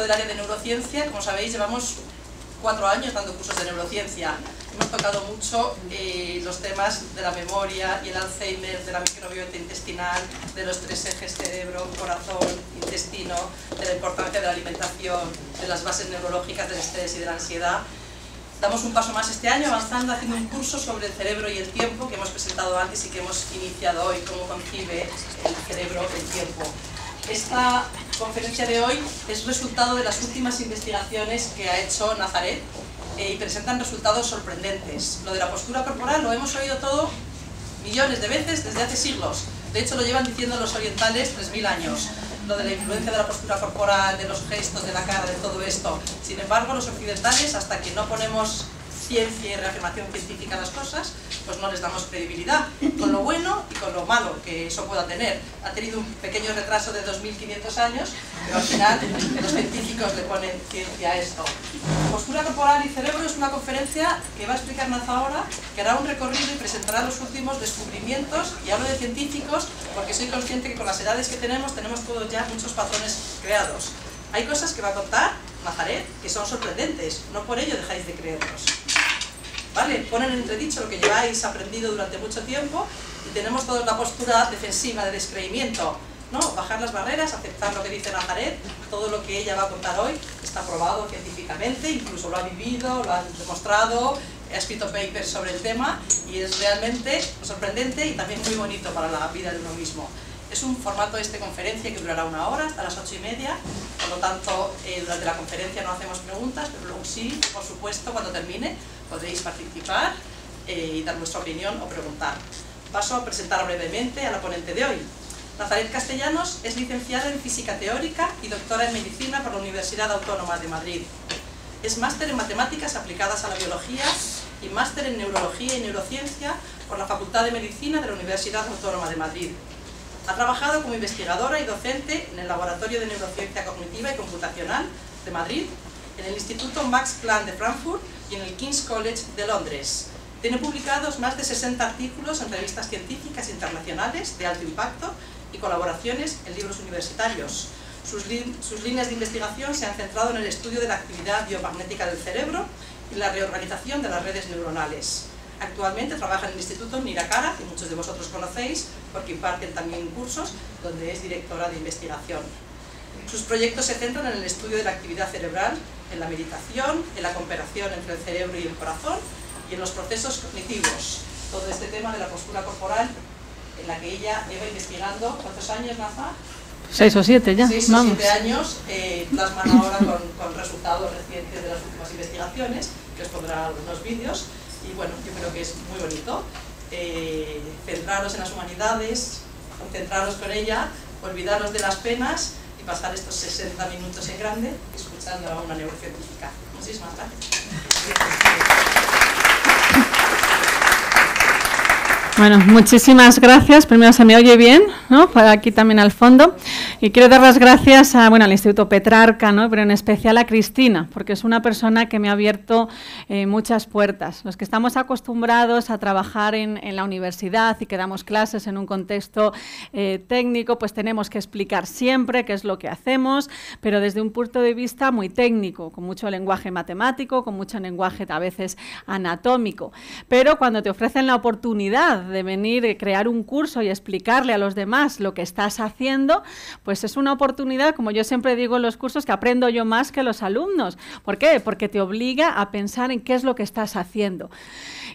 del área de neurociencia, como sabéis, llevamos cuatro años dando cursos de neurociencia. Hemos tocado mucho eh, los temas de la memoria y el Alzheimer, de la microbiota intestinal, de los tres ejes cerebro, corazón, intestino, de la importancia de la alimentación, de las bases neurológicas del estrés y de la ansiedad. Damos un paso más este año avanzando, haciendo un curso sobre el cerebro y el tiempo que hemos presentado antes y que hemos iniciado hoy, cómo concibe el cerebro el tiempo. Esta conferencia de hoy es resultado de las últimas investigaciones que ha hecho Nazaret eh, y presentan resultados sorprendentes. Lo de la postura corporal lo hemos oído todo millones de veces desde hace siglos. De hecho, lo llevan diciendo los orientales 3.000 años. Lo de la influencia de la postura corporal, de los gestos, de la cara, de todo esto. Sin embargo, los occidentales, hasta que no ponemos ciencia y reafirmación científica a las cosas, pues no les damos credibilidad, con lo bueno y con lo malo que eso pueda tener. Ha tenido un pequeño retraso de 2.500 años, pero al final los científicos le ponen ciencia a esto. Postura corporal y cerebro es una conferencia que va a explicar ahora, que hará un recorrido y presentará los últimos descubrimientos, y hablo de científicos porque soy consciente que con las edades que tenemos, tenemos todos ya muchos patrones creados. Hay cosas que va a contar Mazaret que son sorprendentes, no por ello dejáis de creerlos. ¿vale? Ponen en entredicho lo que lleváis aprendido durante mucho tiempo y tenemos toda la postura defensiva de descreimiento, ¿no? Bajar las barreras, aceptar lo que dice Nazaret, todo lo que ella va a contar hoy está probado científicamente, incluso lo ha vivido, lo ha demostrado, ha escrito papers sobre el tema y es realmente sorprendente y también muy bonito para la vida de uno mismo. Es un formato de esta conferencia que durará una hora hasta las ocho y media, por lo tanto eh, durante la conferencia no hacemos preguntas, pero luego sí, por supuesto, cuando termine podréis participar eh, y dar vuestra opinión o preguntar. Paso a presentar brevemente a la ponente de hoy. Nazaret Castellanos es licenciada en Física Teórica y doctora en Medicina por la Universidad Autónoma de Madrid. Es máster en Matemáticas aplicadas a la Biología y máster en Neurología y Neurociencia por la Facultad de Medicina de la Universidad Autónoma de Madrid. Ha trabajado como investigadora y docente en el Laboratorio de Neurociencia Cognitiva y Computacional de Madrid, en el Instituto Max Planck de Frankfurt y en el King's College de Londres. Tiene publicados más de 60 artículos en revistas científicas internacionales de alto impacto y colaboraciones en libros universitarios. Sus, sus, líneas de investigación se han centrado en el estudio de la actividad biomagnética del cerebro y la reorganización de las redes neuronales. Actualmente trabaja en el Instituto Nirakara, que muchos de vosotros conocéis, porque imparten también cursos, donde es directora de investigación. Sus proyectos se centran en el estudio de la actividad cerebral, en la meditación, en la cooperación entre el cerebro y el corazón y en los procesos cognitivos. Todo este tema de la postura corporal en la que ella lleva investigando, ¿cuántos años, Naza? Seis o siete ya. Seis o siete años, eh, plasman ahora con, con resultados recientes de las últimas investigaciones, que os pondrá algunos vídeos, y bueno, yo creo que es muy bonito. Eh, centraros en las humanidades, concentraros con ella, olvidaros de las penas y pasar estos 60 minutos en grande escuchando a una neurocientífica. Muchísimas gracias. Bueno, muchísimas gracias. Primero se me oye bien, ¿no? Para aquí también al fondo. Y quiero dar las gracias a, bueno, al Instituto Petrarca, ¿no? Pero en especial a Cristina, porque es una persona que me ha abierto eh, muchas puertas. Los que estamos acostumbrados a trabajar en, la universidad y que damos clases en un contexto eh, técnico, pues tenemos que explicar siempre qué es lo que hacemos, pero desde un punto de vista muy técnico, con mucho lenguaje matemático, con mucho lenguaje a veces anatómico. Pero cuando te ofrecen la oportunidad de venir, y crear un curso y explicarle a los demás lo que estás haciendo, pues es una oportunidad, como yo siempre digo en los cursos, que aprendo yo más que los alumnos. ¿Por qué? Porque te obliga a pensar en qué es lo que estás haciendo.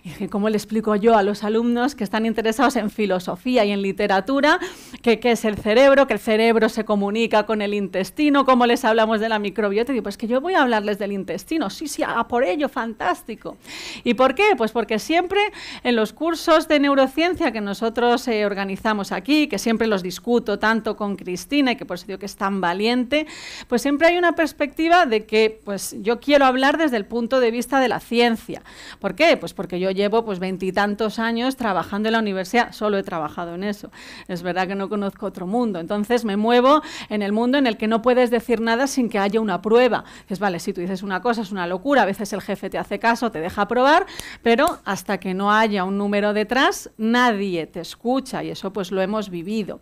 Y ¿Cómo le explico yo a los alumnos que están interesados en filosofía y en literatura que qué es el cerebro, que el cerebro se comunica con el intestino, cómo les hablamos de la microbiota? digo, pues que yo voy a hablarles del intestino. Sí, sí, ah, por ello, fantástico. ¿Y por qué? Pues porque siempre en los cursos de neuro ciencia que nosotros eh, organizamos aquí, que siempre los discuto tanto con Cristina y que por eso digo que es tan valiente, pues siempre hay una perspectiva de que pues, yo quiero hablar desde el punto de vista de la ciencia. ¿Por qué? Pues porque yo llevo pues veintitantos años trabajando en la universidad, solo he trabajado en eso. Es verdad que no conozco otro mundo, entonces me muevo en el mundo en el que no puedes decir nada sin que haya una prueba. Es vale, si tú dices una cosa es una locura, a veces el jefe te hace caso, te deja probar, pero hasta que no haya un número detrás, nadie te escucha y eso pues lo hemos vivido.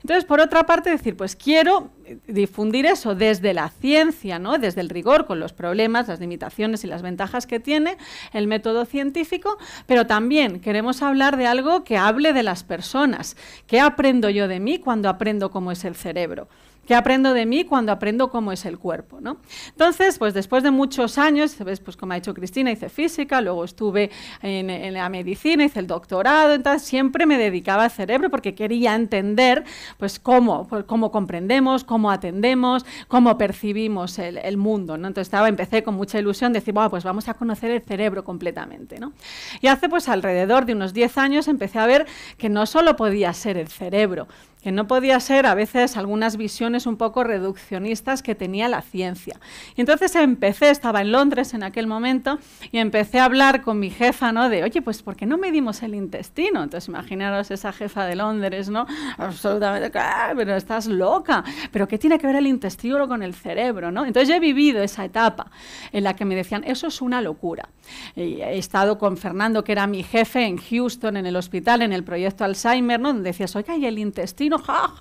Entonces, por otra parte, decir, pues quiero eh, difundir eso desde la ciencia, ¿no? desde el rigor, con los problemas, las limitaciones y las ventajas que tiene el método científico, pero también queremos hablar de algo que hable de las personas. ¿Qué aprendo yo de mí cuando aprendo cómo es el cerebro? ¿Qué aprendo de mí cuando aprendo cómo es el cuerpo? ¿no? Entonces, pues después de muchos años, pues como ha dicho Cristina, hice física, luego estuve en, la medicina, hice el doctorado, entonces siempre me dedicaba al cerebro porque quería entender pues cómo, pues, cómo comprendemos, cómo atendemos, cómo percibimos el, mundo. ¿no? Entonces estaba, empecé con mucha ilusión de decir, pues vamos a conocer el cerebro completamente. ¿no? Y hace pues alrededor de unos 10 años empecé a ver que no solo podía ser el cerebro, que no podía ser a veces algunas visiones un poco reduccionistas que tenía la ciencia. Y entonces empecé, estaba en Londres en aquel momento, y empecé a hablar con mi jefa, ¿no? De, oye, pues ¿por qué no medimos el intestino? Entonces imaginaros esa jefa de Londres, ¿no? Absolutamente, "Ay, ah, pero estás loca, pero ¿qué tiene que ver el intestino con el cerebro, ¿no? Entonces yo he vivido esa etapa en la que me decían, eso es una locura. he estado con Fernando, que era mi jefe en Houston, en el hospital, en el proyecto Alzheimer, ¿no? Donde decías, oye, hay el intestino? No, ja,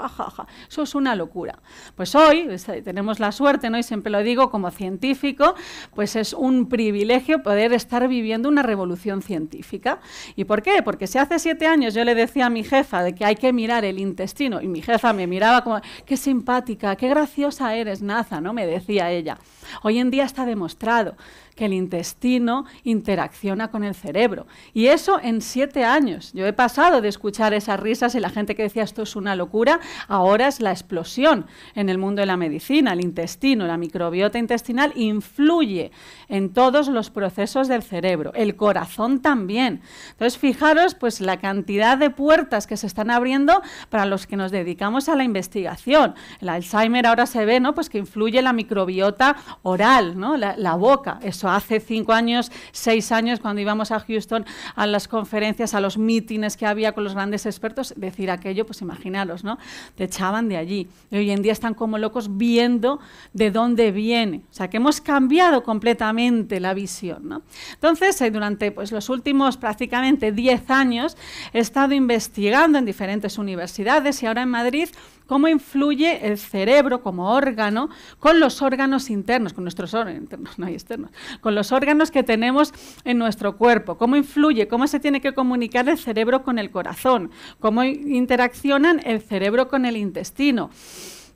Eso es una locura. Pues hoy pues, eh, tenemos la suerte, ¿no? y siempre lo digo como científico, pues es un privilegio poder estar viviendo una revolución científica. ¿Y por qué? Porque si hace siete años yo le decía a mi jefa de que hay que mirar el intestino, y mi jefa me miraba como, qué simpática, qué graciosa eres, Naza, ¿no? me decía ella. Hoy en día está demostrado que el intestino interacciona con el cerebro. Y eso en siete años. Yo he pasado de escuchar esas risas y la gente que decía esto es una locura, ahora es la explosión en el mundo de la medicina. El intestino, la microbiota intestinal influye en todos los procesos del cerebro, el corazón también. Entonces, fijaros pues la cantidad de puertas que se están abriendo para los que nos dedicamos a la investigación. El Alzheimer ahora se ve, ¿no? Pues que influye la microbiota oral, ¿no? la, boca. Eso hace cinco años, seis años, cuando íbamos a Houston a las conferencias, a los mítines que había con los grandes expertos, decir aquello, pues imaginaros, ¿no? Te echaban de allí. Y hoy en día están como locos viendo de dónde viene. O sea, que hemos cambiado completamente la visión, Entonces, eh, durante pues, los últimos prácticamente diez años he estado investigando en diferentes universidades y ahora en Madrid cómo influye el cerebro como órgano con los órganos internos, con nuestros órganos internos, no hay externos, con los órganos que tenemos en nuestro cuerpo, cómo influye, cómo se tiene que comunicar el cerebro con el corazón, cómo interaccionan el cerebro con el intestino.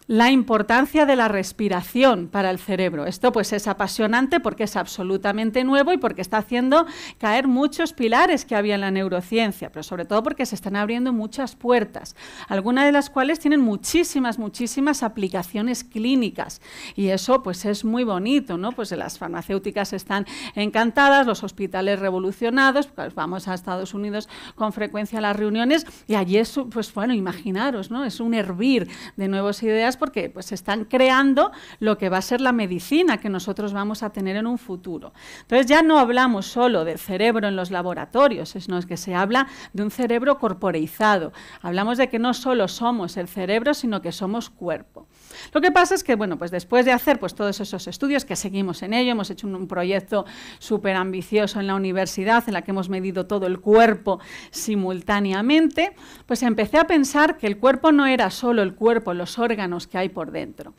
La importancia de la respiración para el cerebro. Esto pues es apasionante porque es absolutamente nuevo y porque está haciendo caer muchos pilares que había en la neurociencia, pero sobre todo porque se están abriendo muchas puertas, algunas de las cuales tienen muchísimas, muchísimas aplicaciones clínicas. Y eso pues es muy bonito, ¿no? Pues las farmacéuticas están encantadas, los hospitales revolucionados, pues, vamos a Estados Unidos con frecuencia a las reuniones y allí es, pues bueno, imaginaros, ¿no? Es un hervir de nuevas ideas porque pues están creando lo que va a ser la medicina que nosotros vamos a tener en un futuro. Entonces ya no hablamos solo del cerebro en los laboratorios, sino que se habla de un cerebro corporeizado. Hablamos de que no solo somos el cerebro, sino que somos cuerpo. Lo que pasa es que bueno, pues después de hacer pues todos esos estudios que seguimos en ello, hemos hecho un, un proyecto súper ambicioso en la universidad en la que hemos medido todo el cuerpo simultáneamente, pues empecé a pensar que el cuerpo no era solo el cuerpo, los órganos que hay por dentro.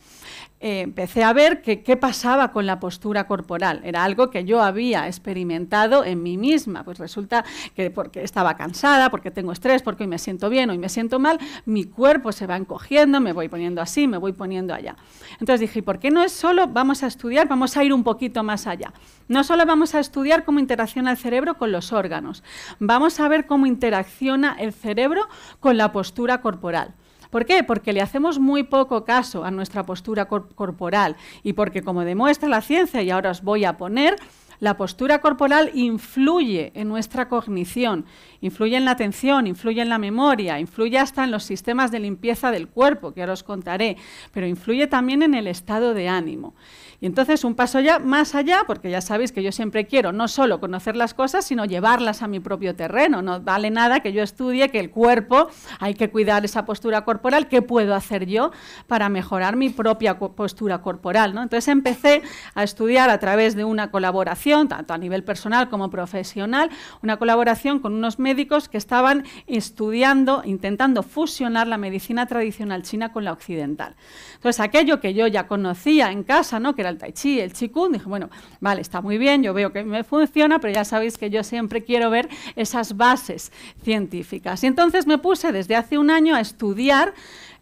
Eh, empecé a ver qué pasaba con la postura corporal. Era algo que yo había experimentado en mí misma. Pues resulta que porque estaba cansada, porque tengo estrés, porque hoy me siento bien, hoy me siento mal, mi cuerpo se va encogiendo, me voy poniendo así, me voy poniendo allá. Entonces dije, ¿por qué no es solo vamos a estudiar, vamos a ir un poquito más allá? No solo vamos a estudiar cómo interacciona el cerebro con los órganos, vamos a ver cómo interacciona el cerebro con la postura corporal. ¿Por qué? Porque le hacemos muy poco caso a nuestra postura corporal y porque, como demuestra la ciencia, y ahora os voy a poner, la postura corporal influye en nuestra cognición, influye en la atención, influye en la memoria, influye hasta en los sistemas de limpieza del cuerpo, que ahora os contaré, pero influye también en el estado de ánimo. Y entonces un paso ya más allá, porque ya sabéis que yo siempre quiero no solo conocer las cosas, sino llevarlas a mi propio terreno. No vale nada que yo estudie que el cuerpo, hay que cuidar esa postura corporal, ¿qué puedo hacer yo para mejorar mi propia postura corporal? Entonces empecé a estudiar a través de una colaboración, tanto a nivel personal como profesional, una colaboración con unos médicos que estaban estudiando, intentando fusionar la medicina tradicional china con la occidental. Entonces aquello que yo ya conocía en casa, ¿no? que era el tai chi, el Qigong, dije, bueno, vale, está muy bien, yo veo que me funciona, pero ya sabéis que yo siempre quiero ver esas bases científicas. Y entonces me puse desde hace un año a estudiar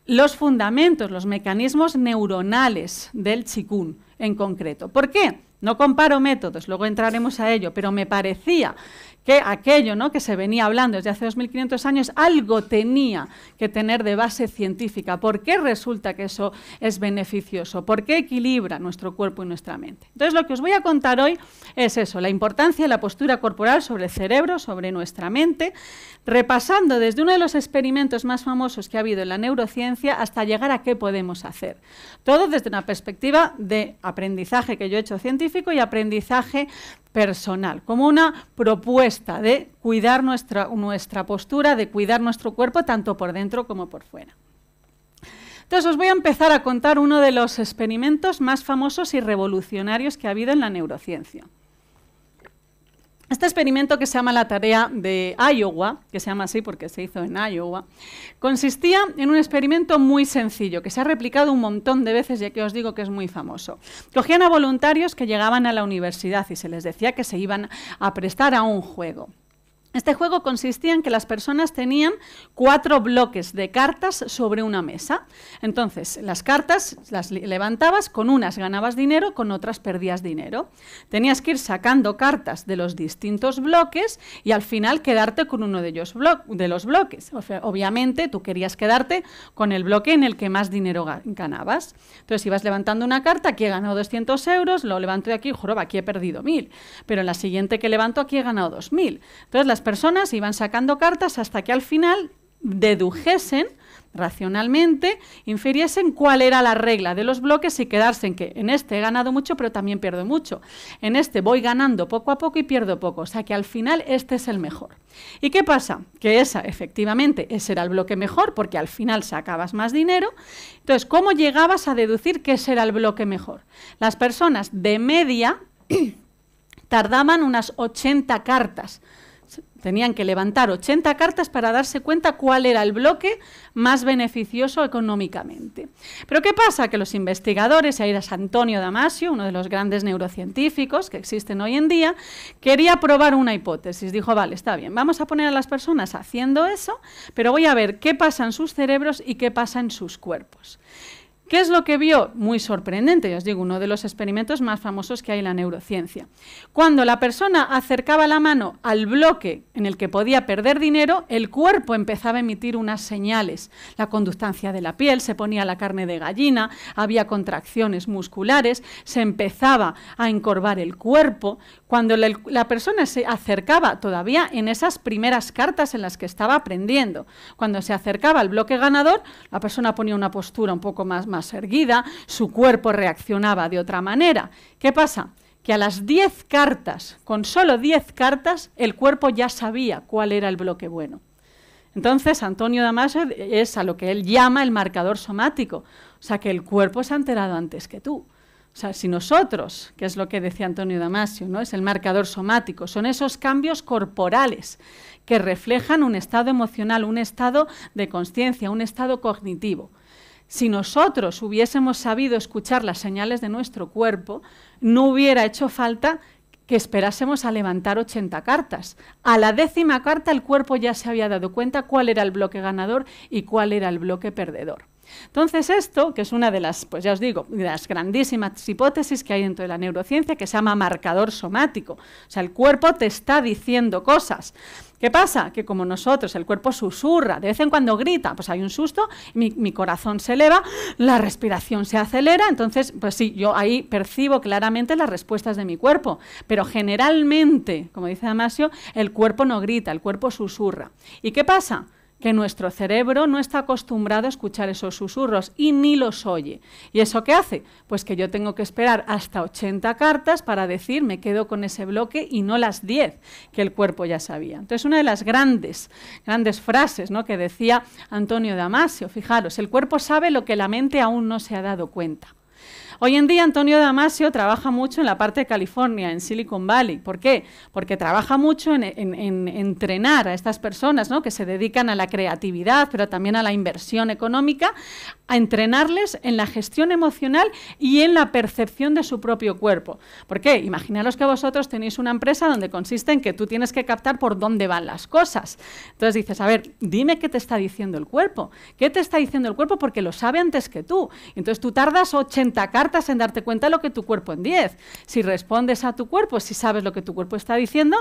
los fundamentos, los mecanismos neuronales del Qigong en concreto. ¿Por qué? No comparo métodos, luego entraremos a ello, pero me parecía que aquello ¿no? que se venía hablando desde hace 2.500 años, algo tenía que tener de base científica. ¿Por qué resulta que eso es beneficioso? ¿Por qué equilibra nuestro cuerpo y nuestra mente? Entonces, lo que os voy a contar hoy es eso, la importancia de la postura corporal sobre el cerebro, sobre nuestra mente, repasando desde uno de los experimentos más famosos que ha habido en la neurociencia hasta llegar a qué podemos hacer. Todo desde una perspectiva de aprendizaje que yo he hecho científico y aprendizaje personal, como una propuesta de cuidar nuestra, nuestra postura, de cuidar nuestro cuerpo, tanto por dentro como por fuera. Entonces os voy a empezar a contar uno de los experimentos más famosos y revolucionarios que ha habido en la neurociencia. Este experimento que se llama la tarea de Iowa, que se llama así porque se hizo en Iowa, consistía en un experimento muy sencillo que se ha replicado un montón de veces ya que os digo que es muy famoso. Cogían a voluntarios que llegaban a la universidad y se les decía que se iban a prestar a un juego. Este juego consistía en que las personas tenían cuatro bloques de cartas sobre una mesa. Entonces, las cartas las levantabas, con unas ganabas dinero, con otras perdías dinero. Tenías que ir sacando cartas de los distintos bloques y al final quedarte con uno de, ellos de los bloques. obviamente, tú querías quedarte con el bloque en el que más dinero ganabas. Entonces, ibas levantando una carta, aquí he ganado 200 euros, lo levanto de aquí, joroba, aquí he perdido 1.000. Pero en la siguiente que levanto, aquí he ganado 2.000. Entonces, las personas iban sacando cartas hasta que al final dedujesen racionalmente, infiriesen cuál era la regla de los bloques y quedarse en que en este he ganado mucho, pero también pierdo mucho. En este voy ganando poco a poco y pierdo poco. O sea que al final este es el mejor. ¿Y qué pasa? Que esa, efectivamente, ese era el bloque mejor, porque al final sacabas más dinero. Entonces, ¿cómo llegabas a deducir que ese era el bloque mejor? Las personas de media tardaban unas 80 cartas Tenían que levantar 80 cartas para darse cuenta cuál era el bloque más beneficioso económicamente. Pero ¿qué pasa? Que los investigadores, ahí era Antonio Damasio, uno de los grandes neurocientíficos que existen hoy en día, quería probar una hipótesis. Dijo, vale, está bien, vamos a poner a las personas haciendo eso, pero voy a ver qué pasa en sus cerebros y qué pasa en sus cuerpos. ¿Qué es lo que vio? Muy sorprendente, ya os digo, uno de los experimentos más famosos que hay en la neurociencia. Cuando la persona acercaba la mano al bloque en el que podía perder dinero, el cuerpo empezaba a emitir unas señales. La conductancia de la piel, se ponía la carne de gallina, había contracciones musculares, se empezaba a encorvar el cuerpo. Cuando la, persona se acercaba todavía en esas primeras cartas en las que estaba aprendiendo, cuando se acercaba al bloque ganador, la persona ponía una postura un poco más, más erguida, su cuerpo reaccionaba de otra manera. ¿Qué pasa? que a las 10 cartas, con solo 10 cartas, el cuerpo ya sabía cuál era el bloque bueno. Entonces, Antonio Damaso es a lo que él llama el marcador somático, o sea que el cuerpo se ha enterado antes que tú. O sea, si nosotros, que es lo que decía Antonio Damasio, ¿no? es el marcador somático, son esos cambios corporales que reflejan un estado emocional, un estado de conciencia, un estado cognitivo. Si nosotros hubiésemos sabido escuchar las señales de nuestro cuerpo, no hubiera hecho falta que esperásemos a levantar 80 cartas. A la décima carta el cuerpo ya se había dado cuenta cuál era el bloque ganador y cuál era el bloque perdedor. Entonces esto, que es una de las, pues ya os digo, de las grandísimas hipótesis que hay dentro de la neurociencia, que se llama marcador somático. O sea, el cuerpo te está diciendo cosas. ¿Qué pasa? Que como nosotros, el cuerpo susurra, de vez en cuando grita, pues hay un susto, mi, corazón se eleva, la respiración se acelera, entonces, pues sí, yo ahí percibo claramente las respuestas de mi cuerpo, pero generalmente, como dice Damasio, el cuerpo no grita, el cuerpo susurra. ¿Y qué pasa? que nuestro cerebro no está acostumbrado a escuchar esos susurros y ni los oye. ¿Y eso qué hace? Pues que yo tengo que esperar hasta 80 cartas para decir me quedo con ese bloque y no las 10 que el cuerpo ya sabía. Entonces, una de las grandes, grandes frases ¿no? que decía Antonio Damasio, fijaros, el cuerpo sabe lo que la mente aún no se ha dado cuenta. Hoy en día Antonio Damasio trabaja mucho en la parte de California, en Silicon Valley. ¿Por qué? Porque trabaja mucho en, entrenar a estas personas ¿no? que se dedican a la creatividad, pero también a la inversión económica, a entrenarles en la gestión emocional y en la percepción de su propio cuerpo. ¿Por qué? Imaginaros que vosotros tenéis una empresa donde consiste en que tú tienes que captar por dónde van las cosas. Entonces dices, a ver, dime qué te está diciendo el cuerpo. ¿Qué te está diciendo el cuerpo? Porque lo sabe antes que tú. Entonces tú tardas 80 cartas en darte cuenta lo que tu cuerpo en 10. Si respondes a tu cuerpo, si sabes lo que tu cuerpo está diciendo,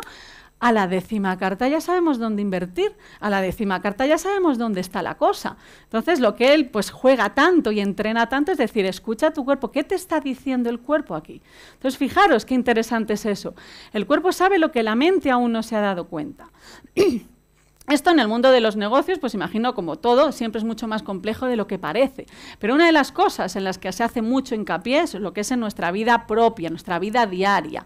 a la décima carta ya sabemos dónde invertir, a la décima carta ya sabemos dónde está la cosa. Entonces, lo que él pues juega tanto y entrena tanto es decir, escucha a tu cuerpo, ¿qué te está diciendo el cuerpo aquí? Entonces, fijaros qué interesante es eso. El cuerpo sabe lo que la mente aún no se ha dado cuenta. Esto en el mundo de los negocios, pues imagino como todo, siempre es mucho más complejo de lo que parece. Pero una de las cosas en las que se hace mucho hincapié es lo que es en nuestra vida propia, nuestra vida diaria.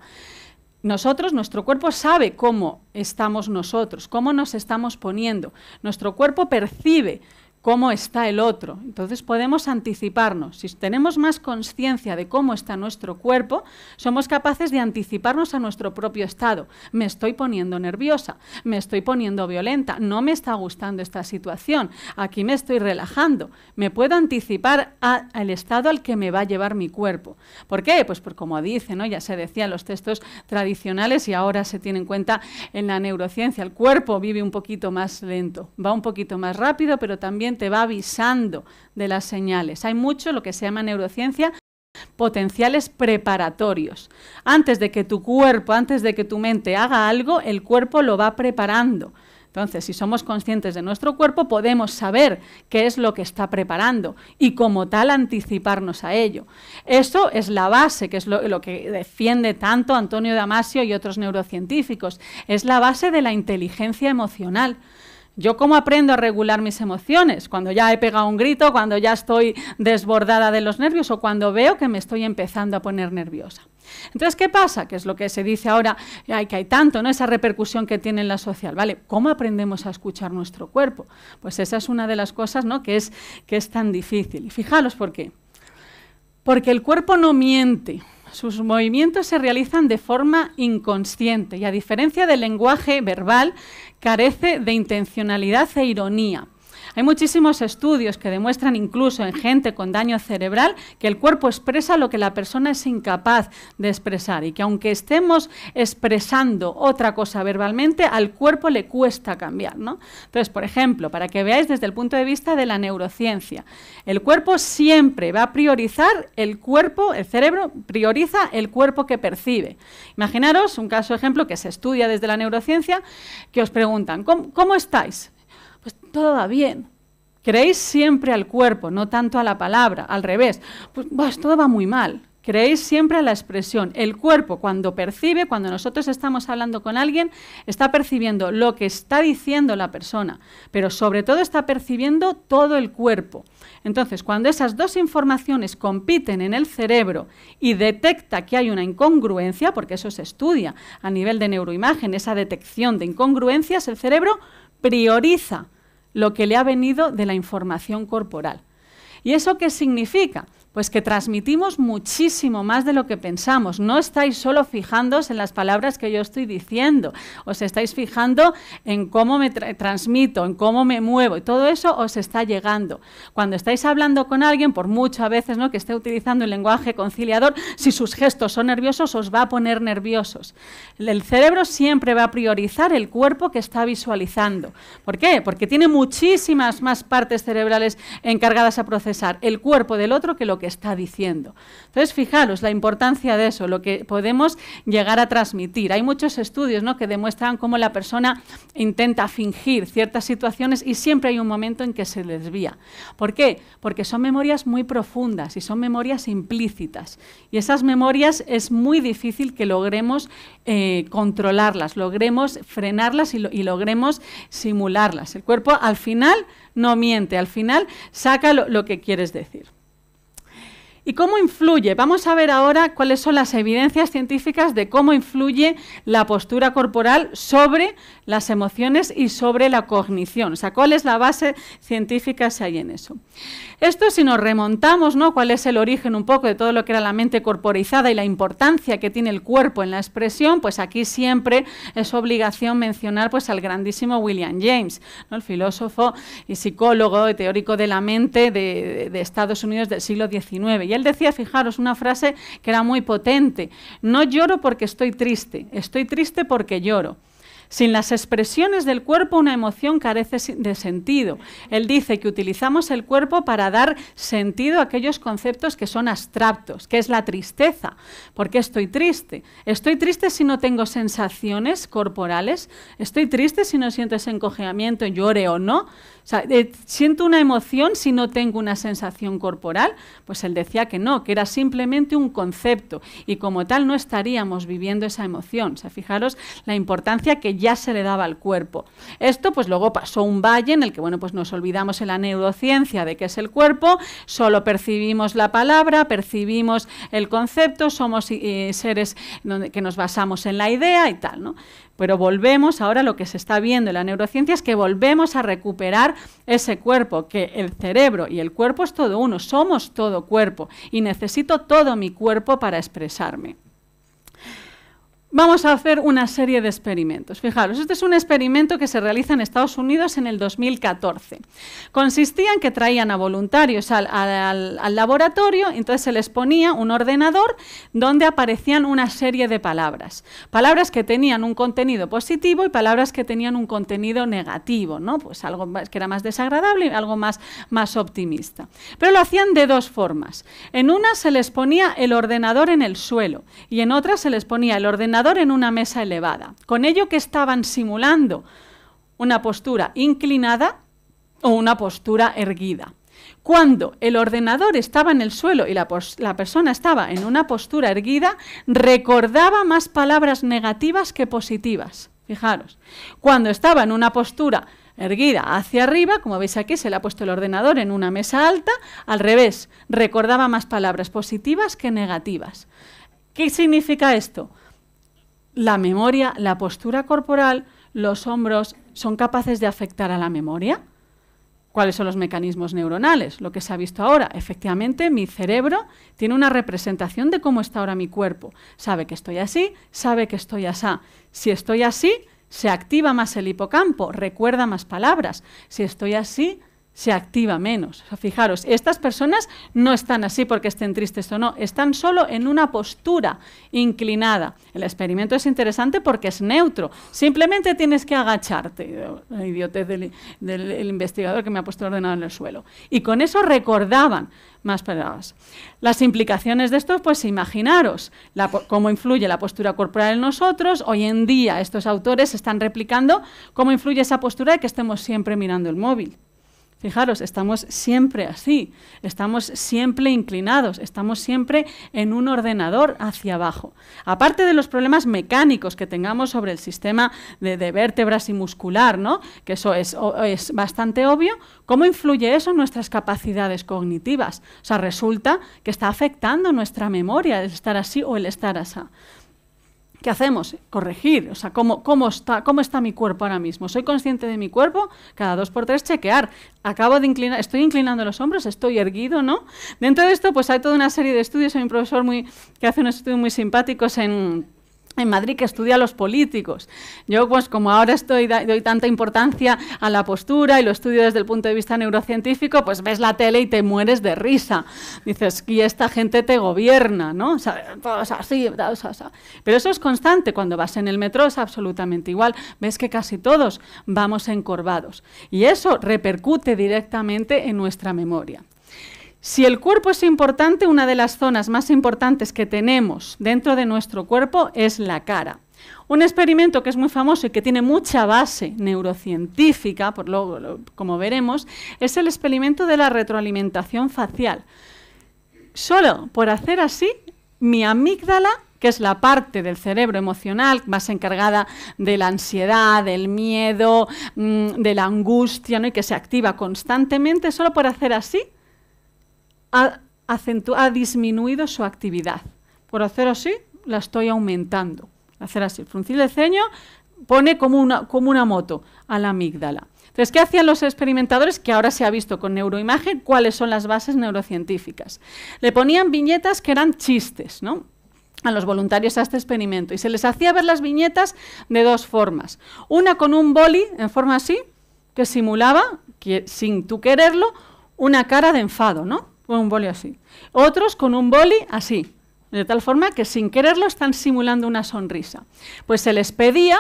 Nosotros, nuestro cuerpo sabe cómo estamos nosotros, cómo nos estamos poniendo. Nuestro cuerpo percibe cómo está el otro. Entonces podemos anticiparnos. Si tenemos más conciencia de cómo está nuestro cuerpo, somos capaces de anticiparnos a nuestro propio estado. Me estoy poniendo nerviosa, me estoy poniendo violenta, no me está gustando esta situación, aquí me estoy relajando. Me puedo anticipar al estado al que me va a llevar mi cuerpo. ¿Por qué? Pues por como dice, ya se decía en los textos tradicionales y ahora se tiene en cuenta en la neurociencia, el cuerpo vive un poquito más lento, va un poquito más rápido, pero también te va avisando de las señales. Hay mucho lo que se llama neurociencia potenciales preparatorios. Antes de que tu cuerpo, antes de que tu mente haga algo, el cuerpo lo va preparando. Entonces, si somos conscientes de nuestro cuerpo, podemos saber qué es lo que está preparando y como tal anticiparnos a ello. Eso es la base, que es lo que defiende tanto Antonio Damasio y otros neurocientíficos. Es la base de la inteligencia emocional. ¿Yo cómo aprendo a regular mis emociones? Cuando ya he pegado un grito, cuando ya estoy desbordada de los nervios o cuando veo que me estoy empezando a poner nerviosa. Entonces, ¿qué pasa? Que es lo que se dice ahora, Hay que hay tanto, ¿no? Esa repercusión que tiene en la social, ¿vale? ¿Cómo aprendemos a escuchar nuestro cuerpo? Pues esa es una de las cosas, ¿no? Que es, que es tan difícil. Y fijaros por qué. Porque el cuerpo no miente. Sus movimientos se realizan de forma inconsciente y a diferencia del lenguaje verbal carece de intencionalidad e ironía. Hay muchísimos estudios que demuestran incluso en gente con daño cerebral que el cuerpo expresa lo que la persona es incapaz de expresar y que aunque estemos expresando otra cosa verbalmente, al cuerpo le cuesta cambiar. ¿no? Entonces, por ejemplo, para que veáis desde el punto de vista de la neurociencia, el cuerpo siempre va a priorizar el cuerpo, el cerebro prioriza el cuerpo que percibe. Imaginaros un caso ejemplo que se estudia desde la neurociencia, que os preguntan, cómo estáis? pues todo va bien. Creéis siempre al cuerpo, no tanto a la palabra, al revés. Pues, todo va muy mal. Creéis siempre a la expresión. El cuerpo, cuando percibe, cuando nosotros estamos hablando con alguien, está percibiendo lo que está diciendo la persona, pero sobre todo está percibiendo todo el cuerpo. Entonces, cuando esas dos informaciones compiten en el cerebro y detecta que hay una incongruencia, porque eso se estudia a nivel de neuroimagen, esa detección de incongruencias, el cerebro prioriza lo que le ha venido de la información corporal. ¿Y eso qué significa? Pues que transmitimos muchísimo más de lo que pensamos. No estáis solo fijándos en las palabras que yo estoy diciendo, os estáis fijando en cómo me transmito, en cómo me muevo, y todo eso os está llegando. Cuando estáis hablando con alguien, por mucho a veces ¿no? que esté utilizando el lenguaje conciliador, si sus gestos son nerviosos, os va a poner nerviosos. El cerebro siempre va a priorizar el cuerpo que está visualizando. ¿Por qué? Porque tiene muchísimas más partes cerebrales encargadas a procesar el cuerpo del otro que lo que está diciendo. Entonces, fijaros la importancia de eso, lo que podemos llegar a transmitir. Hay muchos estudios que demuestran cómo la persona intenta fingir ciertas situaciones y siempre hay un momento en que se desvía. ¿Por qué? Porque son memorias muy profundas y son memorias implícitas. Y esas memorias es muy difícil que logremos eh, controlarlas, logremos frenarlas y, logremos simularlas. El cuerpo al final no miente, al final saca lo, que quieres decir. ¿Y cómo influye? Vamos a ver ahora cuáles son las evidencias científicas de cómo influye la postura corporal sobre las emociones y sobre la cognición. O sea, cuál es la base científica si hay en eso. Esto si nos remontamos, ¿no? Cuál es el origen un poco de todo lo que era la mente corporizada y la importancia que tiene el cuerpo en la expresión, pues aquí siempre es obligación mencionar pues al grandísimo William James, ¿no? el filósofo y psicólogo y teórico de la mente de, Estados Unidos del siglo XIX él decía, fijaros, una frase que era muy potente, no lloro porque estoy triste, estoy triste porque lloro. Sin las expresiones del cuerpo una emoción carece de sentido. Él dice que utilizamos el cuerpo para dar sentido a aquellos conceptos que son abstractos, que es la tristeza. Porque estoy triste? ¿Estoy triste si no tengo sensaciones corporales? ¿Estoy triste si no siento ese encogeamiento, llore o no? sea, eh, siento una emoción si no tengo una sensación corporal, pues él decía que no, que era simplemente un concepto y como tal no estaríamos viviendo esa emoción. O sea, fijaros la importancia que ya se le daba al cuerpo. Esto pues luego pasó un valle en el que bueno, pues nos olvidamos en la neurociencia de qué es el cuerpo, solo percibimos la palabra, percibimos el concepto, somos eh, seres que nos basamos en la idea y tal, ¿no? Pero volvemos, ahora lo que se está viendo en la neurociencia es que volvemos a recuperar ese cuerpo, que el cerebro y el cuerpo es todo uno, somos todo cuerpo y necesito todo mi cuerpo para expresarme vamos a hacer una serie de experimentos. Fijaros, este es un experimento que se realiza en Estados Unidos en el 2014. Consistía en que traían a voluntarios al, al, laboratorio, entonces se les ponía un ordenador donde aparecían una serie de palabras. Palabras que tenían un contenido positivo y palabras que tenían un contenido negativo, ¿no? Pues algo que era más desagradable y algo más, más optimista. Pero lo hacían de dos formas. En una se les ponía el ordenador en el suelo y en otra se les ponía el ordenador en una mesa elevada. Con ello que estaban simulando una postura inclinada o una postura erguida. Cuando el ordenador estaba en el suelo y la, persona estaba en una postura erguida, recordaba más palabras negativas que positivas. Fijaros, cuando estaba en una postura erguida hacia arriba, como veis aquí, se le ha puesto el ordenador en una mesa alta, al revés, recordaba más palabras positivas que negativas. ¿Qué significa esto? la memoria, la postura corporal, los hombros son capaces de afectar a la memoria. ¿Cuáles son los mecanismos neuronales? Lo que se ha visto ahora. Efectivamente, mi cerebro tiene una representación de cómo está ahora mi cuerpo. Sabe que estoy así, sabe que estoy así. Si estoy así, se activa más el hipocampo, recuerda más palabras. Si estoy así, se activa menos. fijaros, estas personas no están así porque estén tristes o no, están solo en una postura inclinada. El experimento es interesante porque es neutro. Simplemente tienes que agacharte, la idiotez del, investigador que me ha puesto ordenado en el suelo. Y con eso recordaban más palabras. Las implicaciones de esto, pues imaginaros cómo influye la postura corporal en nosotros. Hoy en día estos autores están replicando cómo influye esa postura de que estemos siempre mirando el móvil. Fijaros, estamos siempre así, estamos siempre inclinados, estamos siempre en un ordenador hacia abajo. Aparte de los problemas mecánicos que tengamos sobre el sistema de, vértebras y muscular, ¿no? que eso es, es bastante obvio, ¿cómo influye eso en nuestras capacidades cognitivas? O sea, resulta que está afectando nuestra memoria el estar así o el estar así. ¿Qué hacemos? Corregir, o sea, ¿cómo, cómo, está, cómo está mi cuerpo ahora mismo. Soy consciente de mi cuerpo, cada dos por tres chequear. Acabo de inclinar, estoy inclinando los hombros, estoy erguido, ¿no? Dentro de esto, pues hay toda una serie de estudios. Hay un profesor muy, que hace unos estudios muy simpáticos en en Madrid que estudia a los políticos. Yo, pues como ahora doy tanta importancia a la postura y lo estudio desde el punto de vista neurocientífico, pues ves la tele y te mueres de risa. Dices, y esta gente te gobierna, ¿no? Pero eso es constante. Cuando vas en el metro es absolutamente igual. Ves que casi todos vamos encorvados. Y eso repercute directamente en nuestra memoria. Si el cuerpo es importante, una de las zonas más importantes que tenemos dentro de nuestro cuerpo es la cara. Un experimento que es muy famoso y que tiene mucha base neurocientífica, por lo, como veremos, es el experimento de la retroalimentación facial. Solo por hacer así, mi amígdala que es la parte del cerebro emocional más encargada de la ansiedad, del miedo, mm, de la angustia, ¿no? y que se activa constantemente, solo por hacer así, ha, disminuido su actividad. Por hacer así, la estoy aumentando. Hacer así, el fruncir de ceño pone como una, como una moto a la amígdala. Entonces, ¿qué hacían los experimentadores? Que ahora se ha visto con neuroimagen cuáles son las bases neurocientíficas. Le ponían viñetas que eran chistes, ¿no? a los voluntarios a este experimento y se les hacía ver las viñetas de dos formas. Una con un boli en forma así, que simulaba, sin tú quererlo, una cara de enfado, ¿no? con un boli así. Otros con un boli así, de tal forma que sin quererlo están simulando una sonrisa. Pues se les pedía